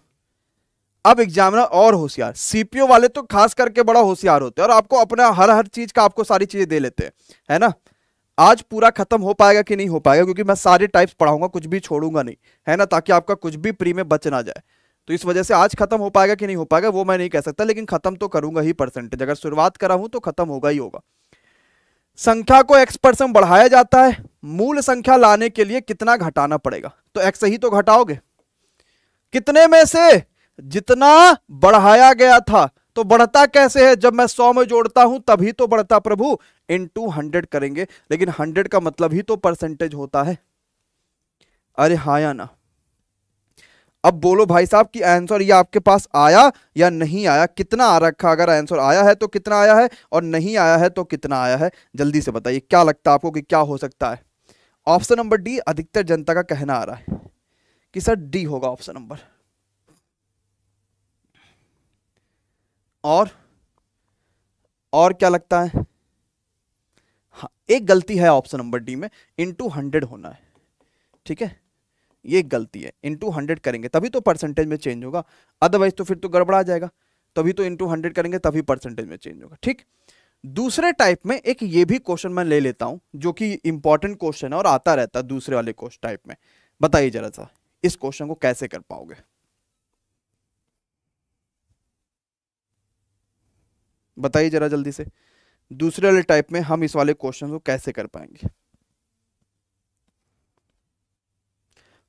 अब एग्जामिनर और होशियार सीपीओ वाले तो खास करके बड़ा होशियार होते हैं और आपको अपना हर हर चीज का आपको सारी चीजें दे लेते हैं है ना आज पूरा खत्म हो पाएगा कि नहीं हो पाएगा क्योंकि मैं सारे टाइप्स पढ़ाऊंगा कुछ भी छोड़ूंगा नहीं है ना ताकि आपका कुछ भी प्री में बच ना जाए तो इस वजह से आज खत्म हो पाएगा कि नहीं हो पाएगा वो मैं नहीं कह सकता लेकिन खत्म तो करूंगा ही परसेंटेज अगर शुरुआत करा हूं तो खत्म होगा ही होगा संख्या को एक्स परसेंट बढ़ाया जाता है मूल संख्या लाने के लिए कितना घटाना पड़ेगा तो एक्स ही तो घटाओगे कितने में से जितना बढ़ाया गया था तो बढ़ता कैसे है जब मैं सौ में जोड़ता हूं तभी तो बढ़ता प्रभु इन टू हंड्रेड करेंगे लेकिन हंड्रेड का मतलब ही तो परसेंटेज होता है अरे हाया ना अब बोलो भाई साहब कि आंसर ये आपके पास आया या नहीं आया कितना आ रखा अगर आंसर आया है तो कितना आया है और नहीं आया है तो कितना आया है जल्दी से बताइए क्या लगता है आपको कि क्या हो सकता है ऑप्शन नंबर डी अधिकतर जनता का कहना आ रहा है कि सर डी होगा ऑप्शन नंबर और और क्या लगता है हाँ एक गलती है ऑप्शन नंबर डी में इंटू हंड्रेड होना है ठीक है ये गलती है इंटू हंड्रेड करेंगे तभी तो परसेंटेज में चेंज होगा अदरवाइज तो फिर तो गड़बड़ा जाएगा तभी तो इंटू हंड्रेड करेंगे तभी परसेंटेज में चेंज होगा ठीक दूसरे टाइप में एक ये भी क्वेश्चन मैं ले लेता हूं जो कि इंपॉर्टेंट क्वेश्चन है और आता रहता है दूसरे वाले क्वेश्चन टाइप में बताइए जरा सा इस क्वेश्चन को कैसे कर पाओगे बताइए जरा जल्दी से दूसरे वाले टाइप में हम इस वाले क्वेश्चन को कैसे कर पाएंगे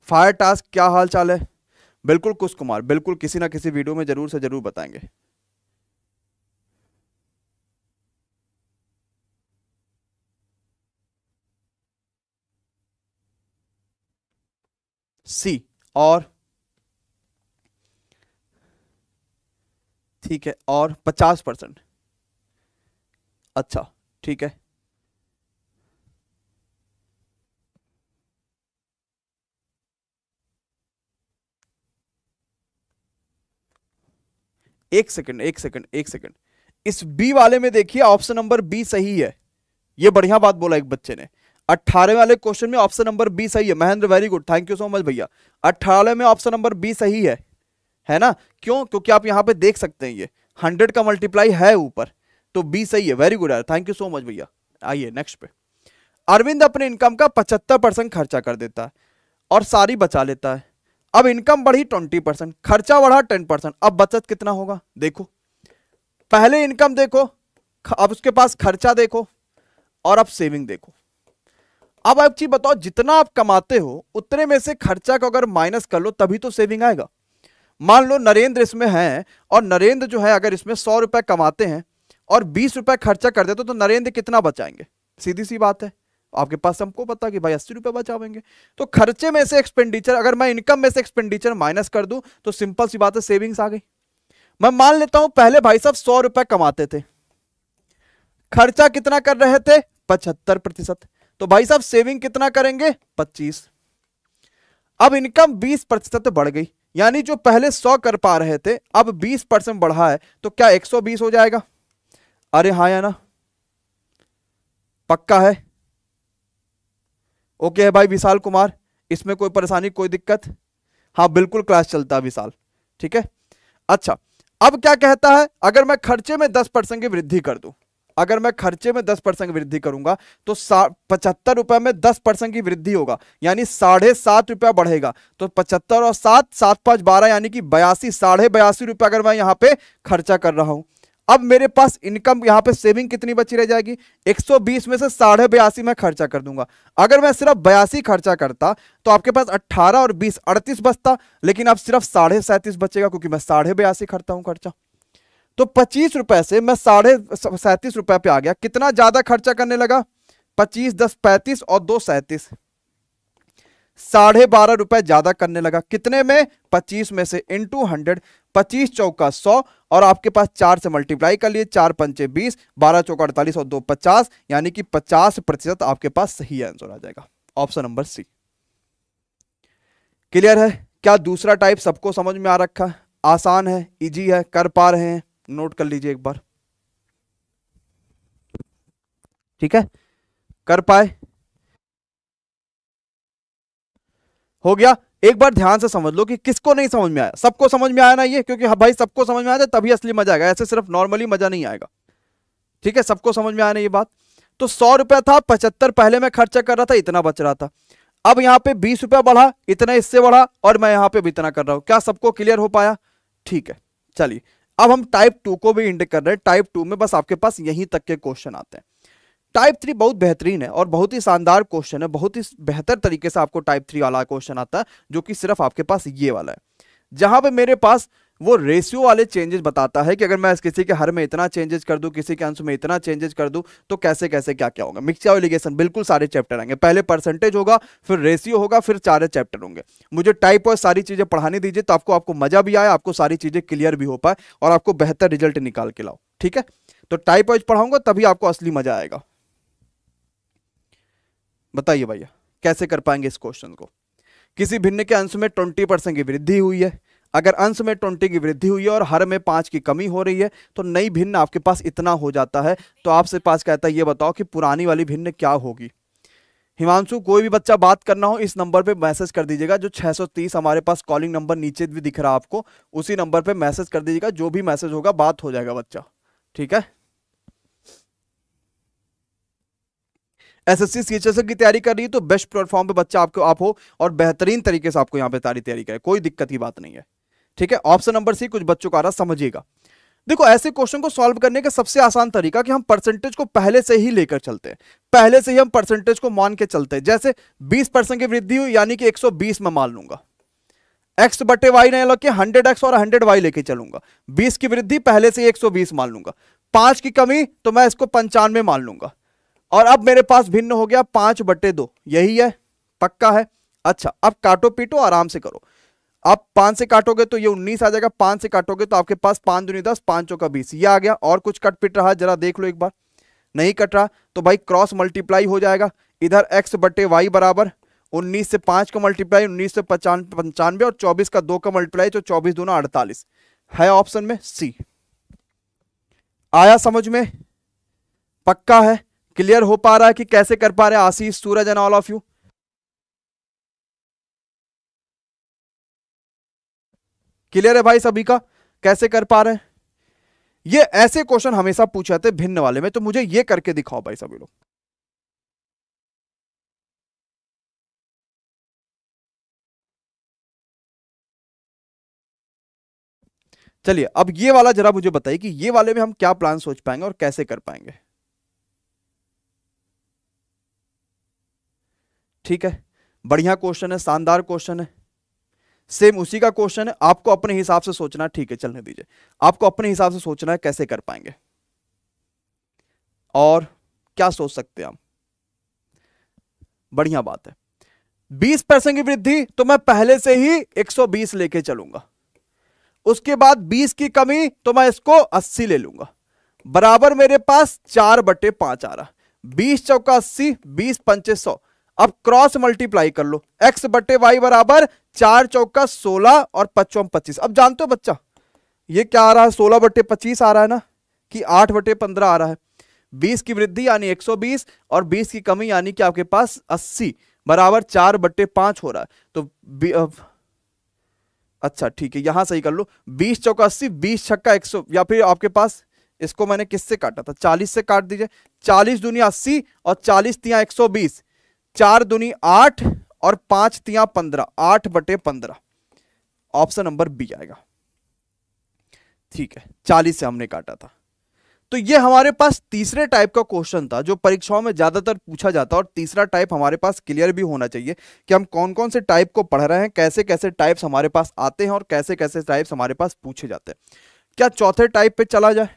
फायर टास्क क्या हाल चाल है बिल्कुल कुश कुमार बिल्कुल किसी ना किसी वीडियो में जरूर से जरूर बताएंगे सी और ठीक है और पचास परसेंट अच्छा ठीक है एक सेकंड एक सेकंड एक सेकंड इस बी वाले में देखिए ऑप्शन नंबर बी सही है ये बढ़िया बात बोला एक बच्चे ने अट्ठारह वाले क्वेश्चन में ऑप्शन नंबर बी सही है Mahendra very good thank you so much भैया अट्ठारह में ऑप्शन नंबर बी सही है है ना क्यों क्योंकि आप यहां पे देख सकते हैं ये हंड्रेड का मल्टीप्लाई है ऊपर तो बी सही है very good thank you so much भैया आइए नेक्स्ट पे अरविंद अपने इनकम का पचहत्तर खर्चा कर देता है और सारी बचा लेता है अब इनकम बढ़ी ट्वेंटी परसेंट खर्चा बढ़ा टेन परसेंट अब बचत कितना होगा देखो पहले इनकम देखो अब उसके पास खर्चा देखो और अब सेविंग देखो अब आप चीज बताओ जितना आप कमाते हो उतने में से खर्चा को अगर माइनस कर लो तभी तो सेविंग आएगा मान लो नरेंद्र इसमें है और नरेंद्र जो है अगर इसमें सौ रुपए कमाते हैं और बीस रुपए खर्चा कर देते तो नरेंद्र कितना बचाएंगे सीधी सी बात है आपके पास हमको पता कि भाई अस्सी रुपए बचावेंगे तो खर्चे में से एक्सपेंडिचर अगर मैं इनकम में से एक्सपेंडिचर माइनस कर दूं तो सिंपल सी बात है सेविंग्स आ गई मैं मान लेता हूं पहले भाई साहब सौ रुपए कमाते थे खर्चा कितना कर रहे थे पचहत्तर प्रतिशत तो भाई साहब सेविंग कितना करेंगे पच्चीस अब इनकम बीस प्रतिशत बढ़ गई यानी जो पहले सौ कर पा रहे थे अब बीस परसेंट बढ़ा है तो क्या एक सौ बीस हो जाएगा अरे हाँ या ना पक्का है ओके है भाई विशाल कुमार इसमें कोई परेशानी कोई दिक्कत हाँ बिल्कुल क्लास चलता है विशाल ठीक है अच्छा अब क्या कहता है अगर मैं खर्चे में दस परसेंट की वृद्धि कर दूं अगर मैं खर्चे में दस परसेंट वृद्धि करूंगा तो पचहत्तर रुपए में दस परसेंट की वृद्धि होगा यानी साढ़े सात रुपया बढ़ेगा तो पचहत्तर और सात सात पांच बारह यानी कि बयासी साढ़े बयासी रुपया अगर मैं यहाँ पे खर्चा कर रहा हूं अब मेरे पास इनकम यहाँ पे सेविंग कितनी बची रह जाएगी 120 में से साढ़े बयासी मैं खर्चा कर दूंगा अगर मैं सिर्फ बयासी खर्चा करता तो आपके पास 18 और 20 अड़तीस बचता लेकिन अब सिर्फ साढ़े सैंतीस बचेगा क्योंकि मैं साढ़े बयासी खर्चा हूँ खर्चा तो पच्चीस रुपए से मैं साढ़े सैंतीस रुपए पे आ गया कितना ज्यादा खर्चा करने लगा पच्चीस दस पैंतीस और दो सैंतीस साढ़े बारह रुपए ज्यादा करने लगा कितने में पच्चीस में से इंटू हंड्रेड पच्चीस चौका सौ और आपके पास चार से मल्टीप्लाई कर लिए चार पंचे बीस बारह चौका अड़तालीस और दो पचास यानी कि पचास प्रतिशत आपके पास सही आंसर आ जाएगा ऑप्शन नंबर सी क्लियर है क्या दूसरा टाइप सबको समझ में आ रखा है आसान है इजी है कर पा रहे हैं नोट कर लीजिए एक बार ठीक है कर पाए हो गया एक बार ध्यान से समझ लो कि किसको नहीं समझ में आया सबको समझ में आया ना ये क्योंकि हाँ भाई सबको समझ में आया तभी असली मजा आएगा ऐसे सिर्फ नॉर्मली मजा नहीं आएगा ठीक है सबको समझ में आया ना ये बात तो सौ रुपया था पचहत्तर पहले मैं खर्चा कर रहा था इतना बच रहा था अब यहाँ पे बीस रुपया बढ़ा इतना इससे बढ़ा और मैं यहाँ पे भी इतना कर रहा हूँ क्या सबको क्लियर हो पाया ठीक है चलिए अब हम टाइप टू को भी इंडिक कर रहे हैं टाइप टू में बस आपके पास यहीं तक के क्वेश्चन आते हैं टाइप थ्री बहुत बेहतरीन है और बहुत ही शानदार क्वेश्चन है बहुत ही बेहतर तरीके से आपको टाइप थ्री वाला क्वेश्चन आता है जो कि सिर्फ आपके पास ये वाला है जहां पे मेरे पास वो रेशियो वाले चेंजेस बताता है कि अगर मैं किसी के हर में इतना चेंजेस कर दूं किसी के आंसर में इतना चेंजेस कर दूं तो कैसे कैसे क्या क्या होगा मिक्सचर एलिगेशन बिल्कुल सारे चैप्टर आएंगे पहले परसेंटेज होगा फिर रेशियो होगा फिर चारे चैप्टर होंगे मुझे टाइप और सारी चीज़ें पढ़ाने दीजिए तो आपको आपको मजा भी आए आपको सारी चीज़ें क्लियर भी हो पाए और आपको बेहतर रिजल्ट निकाल के लाओ ठीक है तो टाइप वाइज पढ़ाऊंगा तभी आपको असली मजा आएगा बताइए भैया कैसे कर पाएंगे इस क्वेश्चन को किसी भिन्न के अंश में ट्वेंटी परसेंट की वृद्धि हुई है अगर अंश में ट्वेंटी की वृद्धि हुई है और हर में पाँच की कमी हो रही है तो नई भिन्न आपके पास इतना हो जाता है तो आपसे पास कहता है ये बताओ कि पुरानी वाली भिन्न क्या होगी हिमांशु कोई भी बच्चा बात करना हो इस नंबर पे मैसेज कर दीजिएगा जो 630 हमारे पास कॉलिंग नंबर नीचे भी दिख रहा है आपको उसी नंबर पे मैसेज कर दीजिएगा जो भी मैसेज होगा बात हो जाएगा बच्चा ठीक है एसएससी सीएचएसएल की तैयारी कर रही है तो बेस्ट प्लेटफॉर्म पे बच्चा आपको आप हो और बेहतरीन तरीके से आपको यहाँ पे सारी तैयारी करे कोई दिक्कत की बात नहीं है ठीक है ऑप्शन नंबर सी कुछ बच्चों का रहा समझिएगा देखो ऐसे क्वेश्चन को सॉल्व करने का सबसे आसान तरीका कि हम परसेंटेज को पहले से ही लेकर चलते हैं पहले से ही हम परसेंटेज को मान के चलते हैं जैसे 20 परसेंट की वृद्धि हुई यानी कि 120 में मान लूंगा एक्स बटे वाई नहीं लगे हंड्रेड एक्स और हंड्रेड वाई लेके चलूंगा बीस की वृद्धि पहले से एक सौ बीस मान लूंगा पांच की कमी तो मैं इसको पंचानवे मान लूंगा और अब मेरे पास भिन्न हो गया पांच बटे दो यही है पक्का है अच्छा अब काटो पीटो आराम से करो आप पांच से काटोगे तो ये उन्नीस आ जाएगा पांच से काटोगे तो आपके पास पांच दुनी दस पांचों का बीस ये आ गया और कुछ कट पिट रहा जरा देख लो एक बार नहीं कट रहा तो भाई क्रॉस मल्टीप्लाई हो जाएगा इधर एक्स बटे वाई बराबर उन्नीस से पांच का मल्टीप्लाई उन्नीस से पचान पंचानवे और चौबीस का दो का मल्टीप्लाई तो चौबीस दोनों अड़तालीस है ऑप्शन में सी आया समझ में पक्का है क्लियर हो पा रहा है कि कैसे कर पा रहे हैं Ashish Suraj and all of you clear है भाई सभी का कैसे कर पा रहे हैं ये ऐसे क्वेश्चन हमेशा पूछे जाते भिन्न वाले में तो मुझे ये करके दिखाओ भाई सभी लोग चलिए अब ये वाला जरा मुझे बताइए कि ये वाले में हम क्या प्लान सोच पाएंगे और कैसे कर पाएंगे ठीक है बढ़िया क्वेश्चन है शानदार क्वेश्चन है सेम उसी का क्वेश्चन है आपको अपने हिसाब से सोचना ठीक है चलने दीजिए आपको अपने हिसाब से सोचना है कैसे कर पाएंगे और क्या सोच सकते हैं आप बढ़िया बात है 20 परसेंट की वृद्धि तो मैं पहले से ही 120 लेके चलूंगा उसके बाद 20 की कमी तो मैं इसको 80 ले लूंगा बराबर मेरे पास चार बटे पांच आ रहा बीस चौका अस्सी बीस पंचे सौ अब क्रॉस मल्टीप्लाई कर लो एक्स बटे वाई बराबर चार चौका सोलह और पचपन पच्चीस अब जानते हो बच्चा ये क्या आ रहा है सोलह बटे पच्चीस आ रहा है ना कि आठ बटे पंद्रह आ रहा है बीस की वृद्धि यानी बीस और बीस की कमी यानी कि आपके पास अस्सी बराबर चार बटे पांच हो रहा है तो अच्छा ठीक है यहां सही कर लो बीस चौका अस्सी बीस छक्का एक सौ या फिर आपके पास इसको मैंने किससे काटा था चालीस से काट दीजिए चालीस दुनिया अस्सी और चालीस तिया एक सौ बीस चार दुनी आठ और पांच तिया पंद्रह आठ बटे पंद्रह ऑप्शन नंबर बी आएगा ठीक है चालीस से हमने काटा था तो ये हमारे पास तीसरे टाइप का क्वेश्चन था जो परीक्षाओं में ज्यादातर पूछा जाता है और तीसरा टाइप हमारे पास क्लियर भी होना चाहिए कि हम कौन कौन से टाइप को पढ़ रहे हैं कैसे कैसे टाइप्स हमारे पास आते हैं और कैसे कैसे टाइप्स हमारे पास पूछे जाते हैं क्या चौथे टाइप पे चला जाए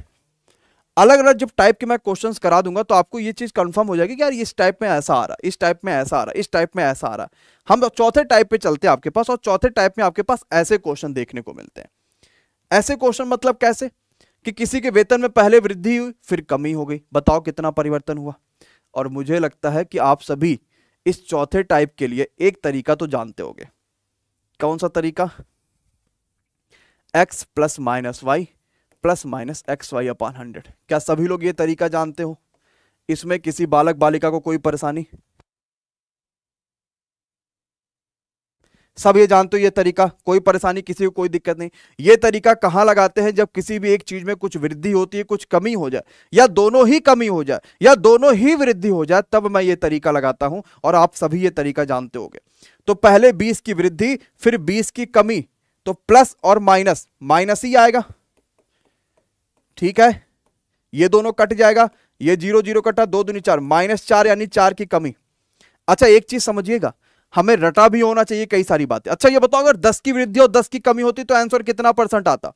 अलग अलग जब टाइप के मैं क्वेश्चंस करा दूंगा तो आपको ये चीज़ कंफर्म हो जाएगी कि यार इस टाइप में ऐसा आ रहा है इस टाइप में ऐसा आ रहा है इस टाइप में ऐसा आ रहा है हम चौथे टाइप पे चलते हैं आपके पास और चौथे टाइप में आपके पास ऐसे क्वेश्चन देखने को मिलते हैं ऐसे क्वेश्चन मतलब कैसे कि किसी के वेतन में पहले वृद्धि हुई फिर कमी हो गई बताओ कितना परिवर्तन हुआ और मुझे लगता है कि आप सभी इस चौथे टाइप के लिए एक तरीका तो जानते हो कौन सा तरीका X plus minus Y plus minus X Y upon hundred क्या सभी लोग ये तरीका जानते हो इसमें किसी बालक बालिका को कोई परेशानी सब ये जानते हो ये तरीका कोई परेशानी किसी को कोई दिक्कत नहीं ये तरीका कहां लगाते हैं जब किसी भी एक चीज में कुछ वृद्धि होती है कुछ कमी हो जाए या दोनों ही कमी हो जाए या दोनों ही वृद्धि हो जाए तब मैं ये तरीका लगाता हूं और आप सभी ये तरीका जानते हो तो पहले बीस की वृद्धि फिर बीस की कमी तो प्लस और माइनस माइनस ही आएगा ठीक है ये दोनों कट जाएगा ये जीरो जीरो कटा दो दूनी चार माइनस चार यानी चार की कमी अच्छा एक चीज समझिएगा हमें रटा भी होना चाहिए कई सारी बातें अच्छा ये बताओ अगर दस की वृद्धि और दस की कमी होती तो आंसर कितना परसेंट आता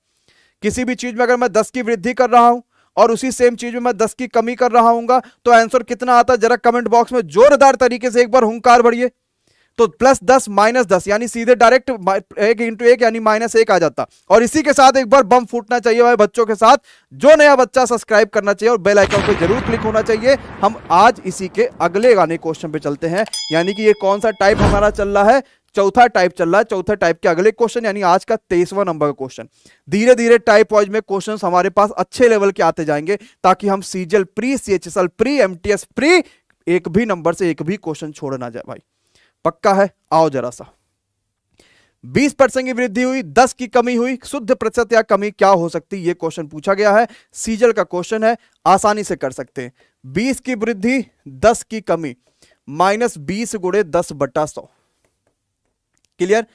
किसी भी चीज में अगर मैं दस की वृद्धि कर रहा हूं और उसी सेम चीज में मैं दस की कमी कर रहा हूंगा तो आंसर कितना आता जरा कमेंट बॉक्स में जोरदार तरीके से एक बार हंकार भरिए तो प्लस दस माइनस दस यानी सीधे डायरेक्ट एक इंटू एक यानी माइनस एक आ जाता और इसी के साथ एक बार बम फूटना चाहिए भाई बच्चों के साथ जो नया बच्चा सब्सक्राइब करना चाहिए और बेल आइकन पर जरूर क्लिक होना चाहिए हम आज इसी के अगले गाने क्वेश्चन पे चलते हैं यानी कि ये कौन सा टाइप हमारा चल रहा है चौथा टाइप चल रहा है चौथा टाइप के अगले क्वेश्चन यानी आज का तेईसवा नंबर का क्वेश्चन धीरे धीरे टाइप वाइज में क्वेश्चन हमारे पास अच्छे लेवल के आते जाएंगे ताकि हम CGL pre C H S L pre M T S pre एक भी नंबर से एक भी क्वेश्चन छोड़ ना जाए भाई पक्का है आओ जरा सा 20 परसेंट की वृद्धि हुई 10 की कमी हुई शुद्ध प्रतिशत या कमी क्या हो सकती ये क्वेश्चन पूछा गया है सीजल का क्वेश्चन है आसानी से कर सकते हैं 20 की वृद्धि 10 की कमी माइनस बीस गुड़े दस बटा सौ क्लियर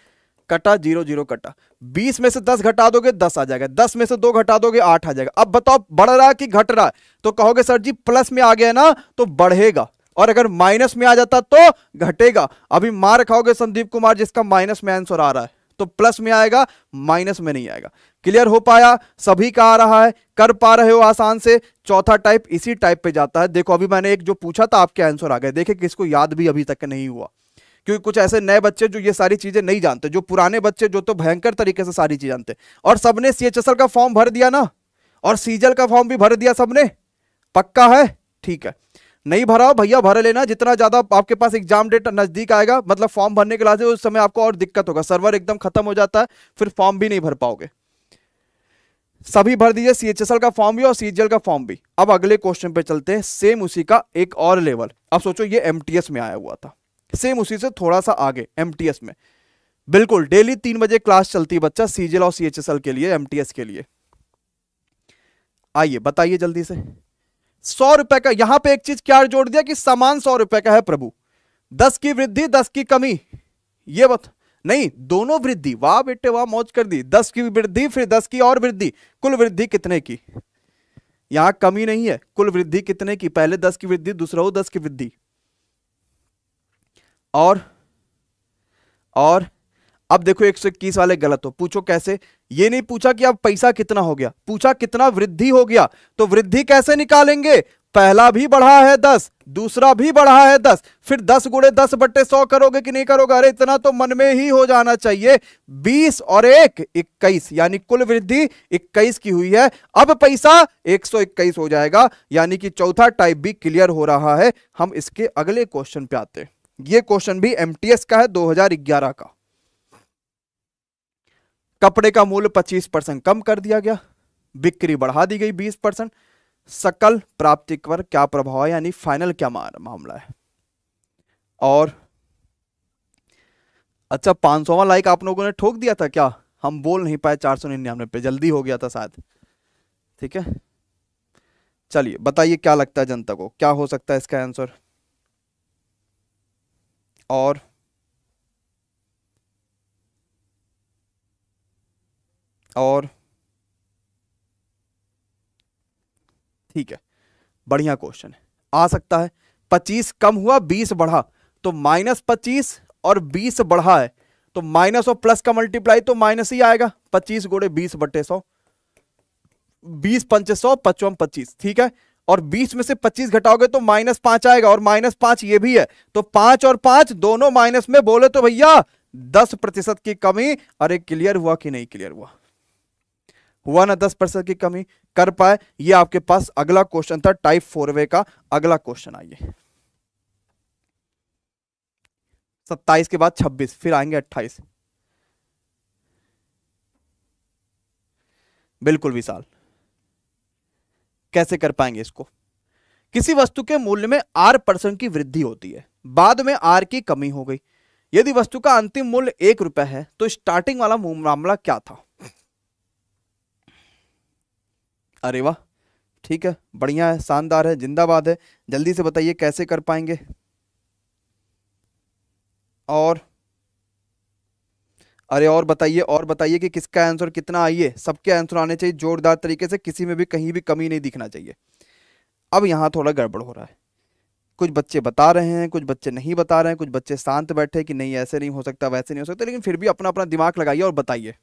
कटा जीरो जीरो कटा 20 में से 10 घटा दोगे 10 आ जाएगा 10 में से दो घटा दोगे 8 आ जाएगा अब बताओ बढ़ रहा है कि घट रहा है तो कहोगे सर जी प्लस में आ गया ना तो बढ़ेगा और अगर माइनस में आ जाता तो घटेगा अभी मार खाओगे संदीप कुमार जिसका माइनस में आंसर आ रहा है तो प्लस में आएगा माइनस में नहीं आएगा क्लियर हो पाया सभी का आ रहा है कर पा रहे हो आसान से चौथा टाइप इसी टाइप पे जाता है देखो अभी मैंने एक जो पूछा था आपके आंसर आ गए देखे किसको याद भी अभी तक नहीं हुआ क्योंकि कुछ ऐसे नए बच्चे जो ये सारी चीजें नहीं जानते जो पुराने बच्चे जो तो भयंकर तरीके से सारी चीज जानते और सबने सी का फॉर्म भर दिया ना और सीजल का फॉर्म भी भर दिया सबने पक्का है ठीक है नहीं भरा भैया भर लेना जितना ज़्यादा आपके पास एग्जाम डेट नज़दीक आएगा मतलब फॉर्म भरने के लाते उस समय आपको और दिक्कत होगा सर्वर एकदम खत्म हो जाता है फिर फॉर्म भी नहीं भर पाओगे सभी भर दीजिए सीएचएसएल का फॉर्म भी और सीजीएल का फॉर्म भी अब अगले क्वेश्चन पे चलते हैं सेम उसी का एक और लेवल अब सोचो ये एम में आया हुआ था सेम उसी से थोड़ा सा आगे एम में बिल्कुल डेली तीन बजे क्लास चलती है बच्चा सीजीएल और सीएचएसएल के लिए एमटीएस के लिए आइए बताइए जल्दी से सौ रुपए का यहां पे एक चीज क्या जोड़ दिया कि सामान सौ रुपए का है प्रभु दस की वृद्धि दस की कमी ये बत नहीं दोनों वृद्धि वाह बेटे वाह मौज कर दी दस की वृद्धि फिर दस की और वृद्धि कुल वृद्धि कितने की यहां कमी नहीं है कुल वृद्धि कितने की पहले दस की वृद्धि दूसरा हो दस की वृद्धि और और अब देखो एक सौ इक्कीस वाले गलत हो पूछो कैसे ये नहीं पूछा कि अब पैसा कितना हो गया पूछा कितना वृद्धि हो गया तो वृद्धि कैसे निकालेंगे पहला भी बढ़ा है दस दूसरा भी बढ़ा है दस फिर दस गुड़े दस बट्टे सौ करोगे कि नहीं करोगे अरे इतना तो मन में ही हो जाना चाहिए बीस और एक इक्कीस यानी कुल वृद्धि इक्कीस की हुई है अब पैसा एक सौ इक्कीस हो जाएगा यानी कि चौथा टाइप भी क्लियर हो रहा है हम इसके अगले क्वेश्चन पे आते हैं ये क्वेश्चन भी एम का है दो का कपड़े का मूल्य 25 परसेंट कम कर दिया गया बिक्री बढ़ा दी गई 20 परसेंट सकल प्राप्ति पर क्या प्रभाव है यानी फाइनल क्या मामला है और अच्छा पांच सौवा लाइक आप लोगों ने ठोक दिया था क्या हम बोल नहीं पाए चार सौ निन्यानवे पे जल्दी हो गया था शायद ठीक है चलिए बताइए क्या लगता है जनता को क्या हो सकता है इसका आंसर और और ठीक है बढ़िया क्वेश्चन है आ सकता है पच्चीस कम हुआ बीस बढ़ा तो माइनस पच्चीस और बीस बढ़ा है तो माइनस और प्लस का मल्टीप्लाई तो माइनस ही आएगा पच्चीस गोड़े बीस बटे सौ बीस पंचे सौ पचपन पच्चीस ठीक है और बीस में से पच्चीस घटाओगे तो माइनस पांच आएगा और माइनस पांच ये भी है तो पांच और पांच दोनों माइनस में बोले तो भैया दस प्रतिशत की कमी अरे क्लियर हुआ कि नहीं क्लियर हुआ हुआ ना दस परसेंट की कमी कर पाए ये आपके पास अगला क्वेश्चन था टाइप फोर वे का अगला क्वेश्चन आइए सत्ताईस के बाद छब्बीस फिर आएंगे अट्ठाईस बिल्कुल विशाल कैसे कर पाएंगे इसको किसी वस्तु के मूल्य में आर परसेंट की वृद्धि होती है बाद में आर की कमी हो गई यदि वस्तु का अंतिम मूल्य एक रुपए है तो स्टार्टिंग वाला मामला क्या था अरे वाह ठीक है बढ़िया है शानदार है जिंदाबाद है जल्दी से बताइए कैसे कर पाएंगे और अरे और बताइए और बताइए कि किसका आंसर कितना आइए सबके आंसर आने चाहिए जोरदार तरीके से किसी में भी कहीं भी कमी नहीं दिखना चाहिए अब यहाँ थोड़ा गड़बड़ हो रहा है कुछ बच्चे बता रहे हैं कुछ बच्चे नहीं बता रहे हैं कुछ बच्चे शांत बैठे कि नहीं ऐसे नहीं हो सकता वैसे नहीं हो सकता लेकिन फिर भी अपना अपना दिमाग लगाइए और बताइए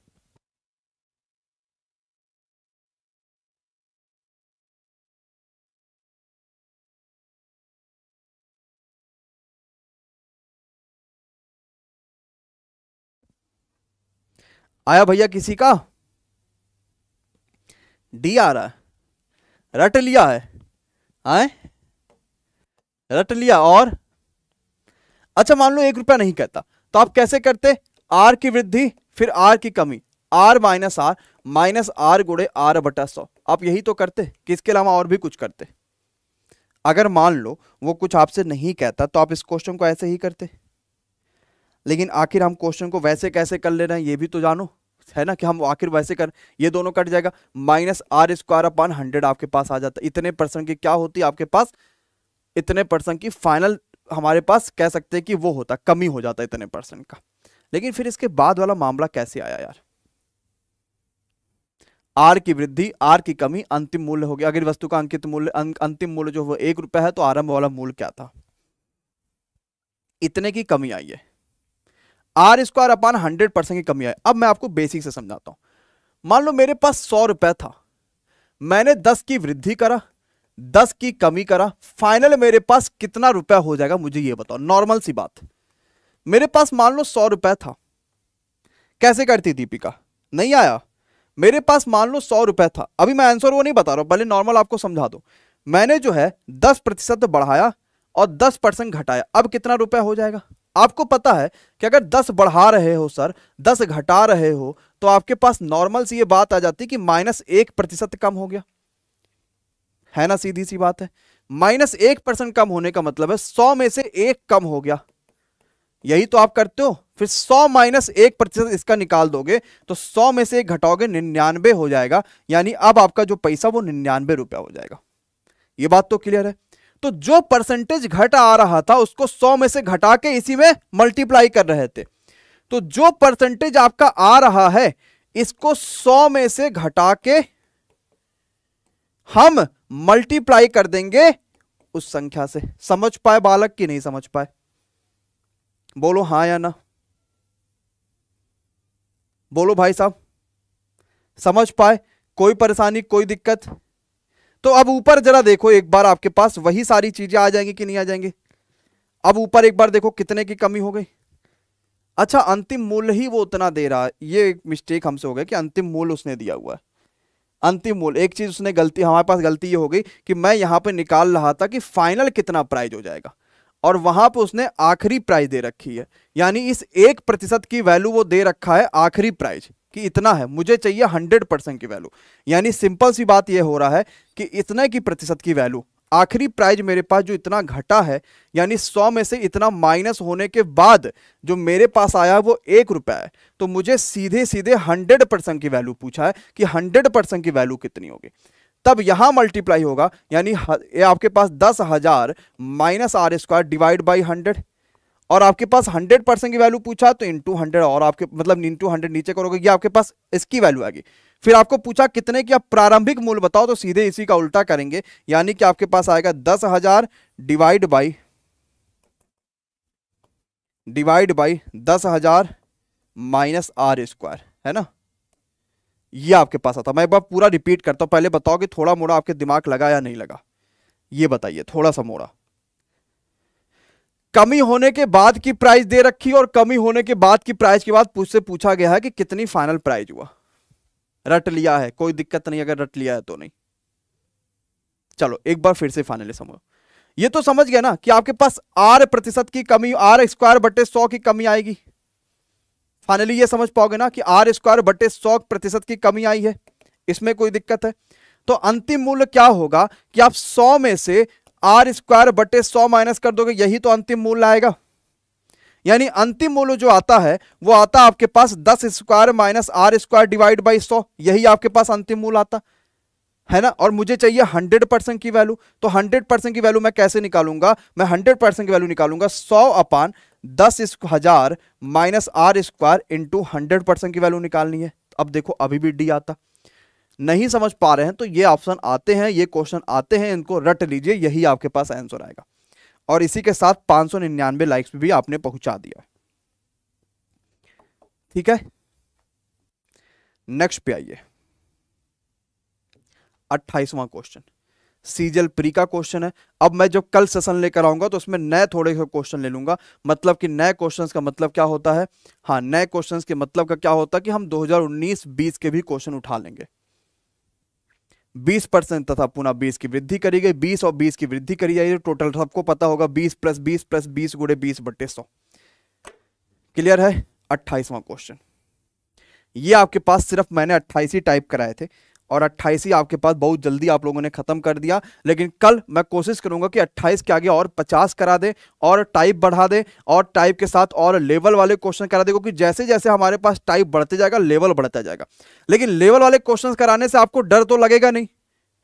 आया भैया किसी का डी आ रहा है रट लिया है आए रट लिया और अच्छा मान लो एक रुपया नहीं कहता तो आप कैसे करते आर की वृद्धि फिर आर की कमी R minus R minus R गुड़े आर बटा सौ आप यही तो करते किसके अलावा और भी कुछ करते अगर मान लो वो कुछ आपसे नहीं कहता तो आप इस क्वेश्चन को ऐसे ही करते लेकिन आखिर हम क्वेश्चन को वैसे कैसे कर ले रहे हैं ये भी तो जानो है ना कि हम आखिर वैसे कर ये दोनों कट जाएगा minus R square upon hundred आपके पास आ जाता है इतने परसेंट की क्या होती आपके पास इतने परसेंट की फाइनल हमारे पास कह सकते हैं कि वो होता कमी हो जाता इतने परसेंट का लेकिन फिर इसके बाद वाला मामला कैसे आया यार आर की वृद्धि आर की कमी अंतिम मूल्य हो गया अगर वस्तु का अंकित मूल्य अं, अंतिम मूल्य जो वो एक रुपया है तो आरंभ वाला मूल्य क्या था इतने की कमी आई है R square upon hundred percent की कमी आए अब मैं आपको बेसिक से समझाता हूं मान लो मेरे पास सौ रुपए था मैंने दस की वृद्धि करा दस की कमी करा फाइनल मेरे पास कितना रुपया हो जाएगा मुझे ये बताओ नॉर्मल सी बात मेरे पास मान लो सौ रुपए था कैसे करती दीपिका नहीं आया मेरे पास मान लो सौ रुपए था अभी मैं आंसर वो नहीं बता रहा हूं भले नॉर्मल आपको समझा दो मैंने जो है दस प्रतिशत बढ़ाया और दस परसेंट घटाया अब कितना रुपया हो जाएगा आपको पता है कि अगर दस बढ़ा रहे हो सर दस घटा रहे हो तो आपके पास नॉर्मल सी ये बात आ जाती कि माइनस एक प्रतिशत कम हो गया है ना सीधी सी बात है माइनस एक परसेंट कम होने का मतलब है सौ में से एक कम हो गया यही तो आप करते हो फिर सौ माइनस एक प्रतिशत इसका निकाल दोगे तो सौ में से एक घटाओगे निन्यानवे हो जाएगा यानी अब आपका जो पैसा वो निन्यानवे रुपया हो जाएगा ये बात तो क्लियर है तो जो परसेंटेज घट आ रहा था उसको सौ में से घटा के इसी में मल्टीप्लाई कर रहे थे तो जो परसेंटेज आपका आ रहा है इसको सौ में से घटा के हम मल्टीप्लाई कर देंगे उस संख्या से समझ पाए बालक की नहीं समझ पाए बोलो हाँ या ना बोलो भाई साहब समझ पाए कोई परेशानी कोई दिक्कत तो अब ऊपर जरा देखो एक बार आपके पास वही सारी चीजें आ जाएंगी कि नहीं आ जाएंगी अब ऊपर एक बार देखो कितने की कमी हो गई अच्छा अंतिम मूल्य ही वो उतना दे रहा है ये एक मिस्टेक हमसे हो गया कि अंतिम मूल उसने दिया हुआ है अंतिम मूल एक चीज उसने गलती हमारे पास गलती ये हो गई कि मैं यहाँ पे निकाल रहा था कि फाइनल कितना प्राइज हो जाएगा और वहां पे उसने आखिरी प्राइज दे रखी है यानी इस एक प्रतिशत की वैल्यू वो दे रखा है आखिरी प्राइज कि इतना है मुझे चाहिए हंड्रेड परसेंट की वैल्यू यानी सिंपल सी बात यह हो रहा है कि इतने की प्रतिशत की वैल्यू आखिरी प्राइज मेरे पास जो इतना घटा है यानी सौ में से इतना माइनस होने के बाद जो मेरे पास आया वो एक रुपया है तो मुझे सीधे सीधे हंड्रेड परसेंट की वैल्यू पूछा है कि हंड्रेड परसेंट की वैल्यू कितनी होगी तब यहां मल्टीप्लाई होगा यानी आपके पास दस हजार minus R square divide by hundred और आपके पास हंड्रेड परसेंट की वैल्यू पूछा तो इंटू हंड्रेड और आपके मतलब इंटू हंड्रेड नीचे करोगे ये आपके पास इसकी वैल्यू आ गई फिर आपको पूछा कितने की आप प्रारंभिक मूल बताओ तो सीधे इसी का उल्टा करेंगे यानी कि आपके पास आएगा दस हजार डिवाइड बाई डिवाइड बाई दस हजार माइनस आर स्क्वायर है ना ये आपके पास आता मैं एक बार पूरा रिपीट करता हूं पहले बताओ कि थोड़ा मोड़ा आपके दिमाग लगा या नहीं लगा ये बताइए थोड़ा सा मोड़ा कमी होने के बाद की प्राइस दे रखी और कमी होने के बाद की प्राइस के बाद से पूछा गया है कि कितनी फाइनल प्राइस हुआ रट लिया है कोई दिक्कत नहीं अगर रट लिया है तो नहीं चलो एक बार फिर से फाइनल समझो ये तो समझ गया ना कि आपके पास आर प्रतिशत की कमी आर स्क्वायर बटे सौ की कमी आएगी फाइनली ये समझ पाओगे ना कि आर स्क्वायर बटे सौ प्रतिशत की कमी आई है इसमें कोई दिक्कत है तो अंतिम मूल्य क्या होगा कि आप सौ में से आर स्क्वायर बटे सौ माइनस कर दोगे यही तो अंतिम मूल्य आएगा यानी अंतिम मूल्य जो आता है वो आता आपके पास दस square minus R square divide by सौ यही आपके पास अंतिम मूल आता है ना और मुझे चाहिए हंड्रेड परसेंट की वैल्यू तो हंड्रेड परसेंट की वैल्यू मैं कैसे निकालूंगा मैं हंड्रेड परसेंट की वैल्यू निकालूंगा सौ अपान दस हजार minus R square into hundred percent की वैल्यू निकालनी है अब देखो अभी भी डी आता नहीं समझ पा रहे हैं तो ये ऑप्शन आते हैं ये क्वेश्चन आते हैं इनको रट लीजिए यही आपके पास आंसर आएगा और इसी के साथ पांच सौ निन्यानवे लाइक्स भी आपने पहुंचा दिया ठीक है नेक्स्ट पे आइए अट्ठाईसवा क्वेश्चन सीजल प्री का क्वेश्चन है अब मैं जब कल सेशन लेकर आऊंगा तो उसमें नए थोड़े से क्वेश्चन ले लूंगा मतलब कि नए क्वेश्चंस का मतलब क्या होता है हाँ नए क्वेश्चंस के मतलब का क्या होता है कि हम 2019-20 के भी क्वेश्चन उठा लेंगे बीस परसेंट तथा पुनः बीस की वृद्धि करी गई बीस और बीस की वृद्धि करी जाएगी टोटल तो सबको पता होगा बीस प्लस बीस प्लस बीस गुड़े बीस बटे सौ क्लियर है अट्ठाईसवां क्वेश्चन ये आपके पास सिर्फ मैंने अट्ठाईस ही टाइप कराए थे और ही आपके पास बहुत जल्दी आप लोगों ने खत्म कर दिया लेकिन कल मैं कोशिश करूंगा कि 28 के आगे और 50 करा दे और टाइप बढ़ा दे और टाइप के साथ और लेवल वाले क्वेश्चन करा दे क्योंकि जैसे जैसे हमारे पास टाइप बढ़ते जाएगा लेवल बढ़ता जाएगा लेकिन लेवल वाले क्वेश्चन कराने से आपको डर तो लगेगा नहीं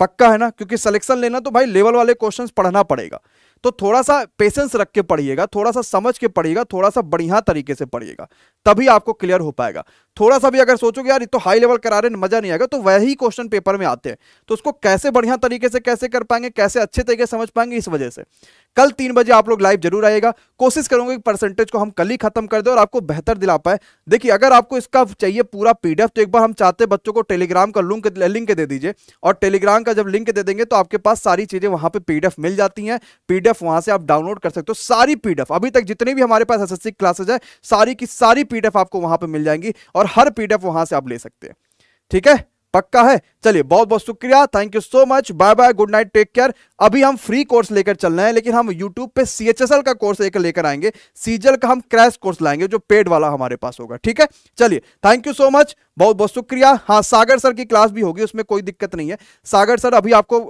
पक्का है ना क्योंकि सिलेक्शन लेना तो भाई लेवल वाले क्वेश्चन पढ़ना पड़ेगा तो थोड़ा सा पेशेंस रख के पढ़िएगा थोड़ा सा समझ के पढ़िएगा थोड़ा सा बढ़िया तरीके से पढ़िएगा तभी आपको क्लियर हो पाएगा थोड़ा सा भी अगर सोचोगे यार ये तो हाई लेवल करा रहे हैं मजा नहीं आएगा तो वही क्वेश्चन पेपर में आते हैं तो उसको कैसे बढ़िया तरीके से कैसे कर पाएंगे कैसे अच्छे तरीके समझ पाएंगे इस वजह से कल तीन बजे आप लोग लाइव जरूर आएगा कोशिश करूंगा कि परसेंटेज को हम कल ही खत्म कर दें और आपको बेहतर दिला पाए देखिए अगर आपको इसका चाहिए पूरा पीडीएफ तो एक बार हम चाहते बच्चों को टेलीग्राम का लिंक लिंक दे दीजिए और टेलीग्राम का जब लिंक दे देंगे तो आपके पास सारी चीजें वहां पर पीडीएफ मिल जाती है पीडीएफ वहां से आप डाउनलोड कर सकते हो सारी पीडीएफ अभी तक जितने भी हमारे पास एस क्लासेज है सारी की सारी पीडीएफ आपको वहां पर मिल जाएंगी और और हर पीडीएफ वहां से आप ले सकते हैं ठीक है पक्का है चलिए बहुत बहुत शुक्रिया thank you so much bye bye good night take care अभी हम फ्री कोर्स लेकर चल रहे हैं लेकिन हम यूट्यूब पे सी का कोर्स एक लेकर आएंगे सीजल का हम क्रैश कोर्स लाएंगे जो पेड वाला हमारे पास होगा ठीक है चलिए थैंक यू सो मच बहुत बहुत शुक्रिया हाँ सागर सर की क्लास भी होगी उसमें कोई दिक्कत नहीं है सागर सर अभी आपको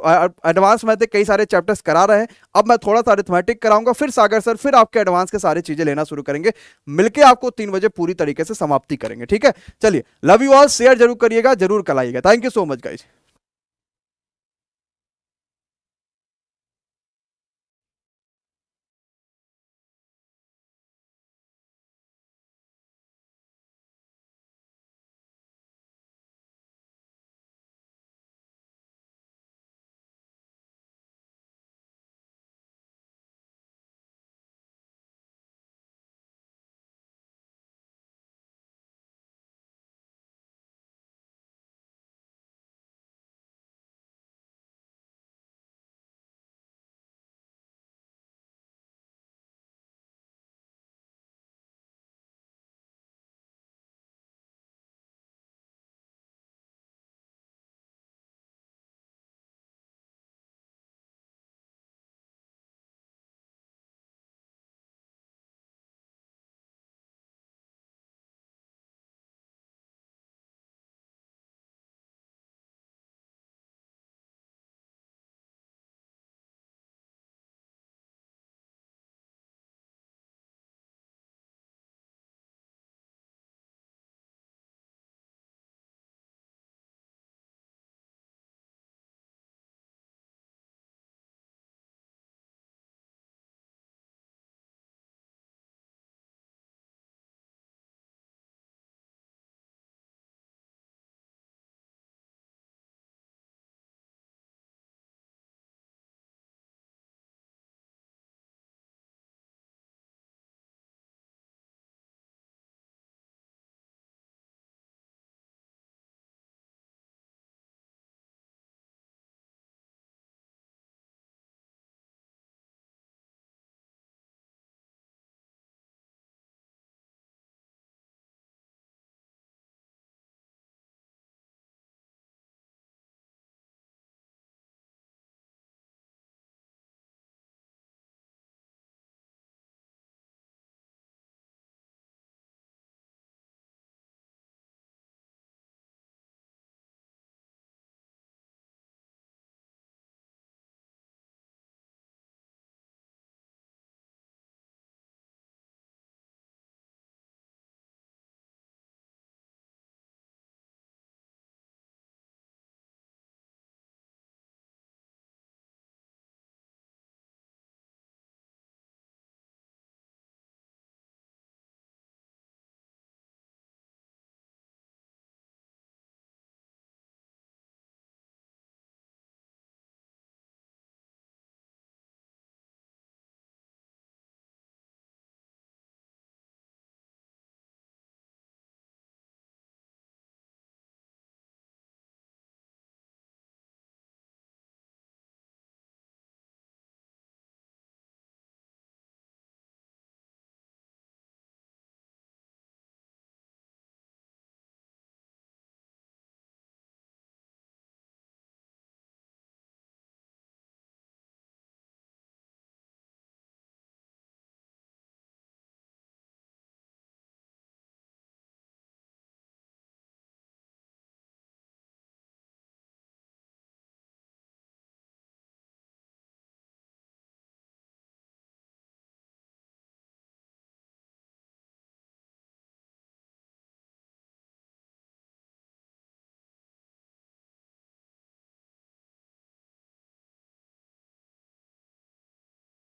एडवांस थे कई सारे चैप्टर्स करा रहे हैं अब मैं थोड़ा सा अरिथमेटिक कराऊंगा फिर सागर सर फिर आपके एडवांस के सारे चीजें लेना शुरू करेंगे मिलकर आपको तीन बजे पूरी तरीके से समाप्ति करेंगे ठीक है चलिए लव यू ऑल शेयर जरूर करिएगा जरूर कराइएगा thank you so much guys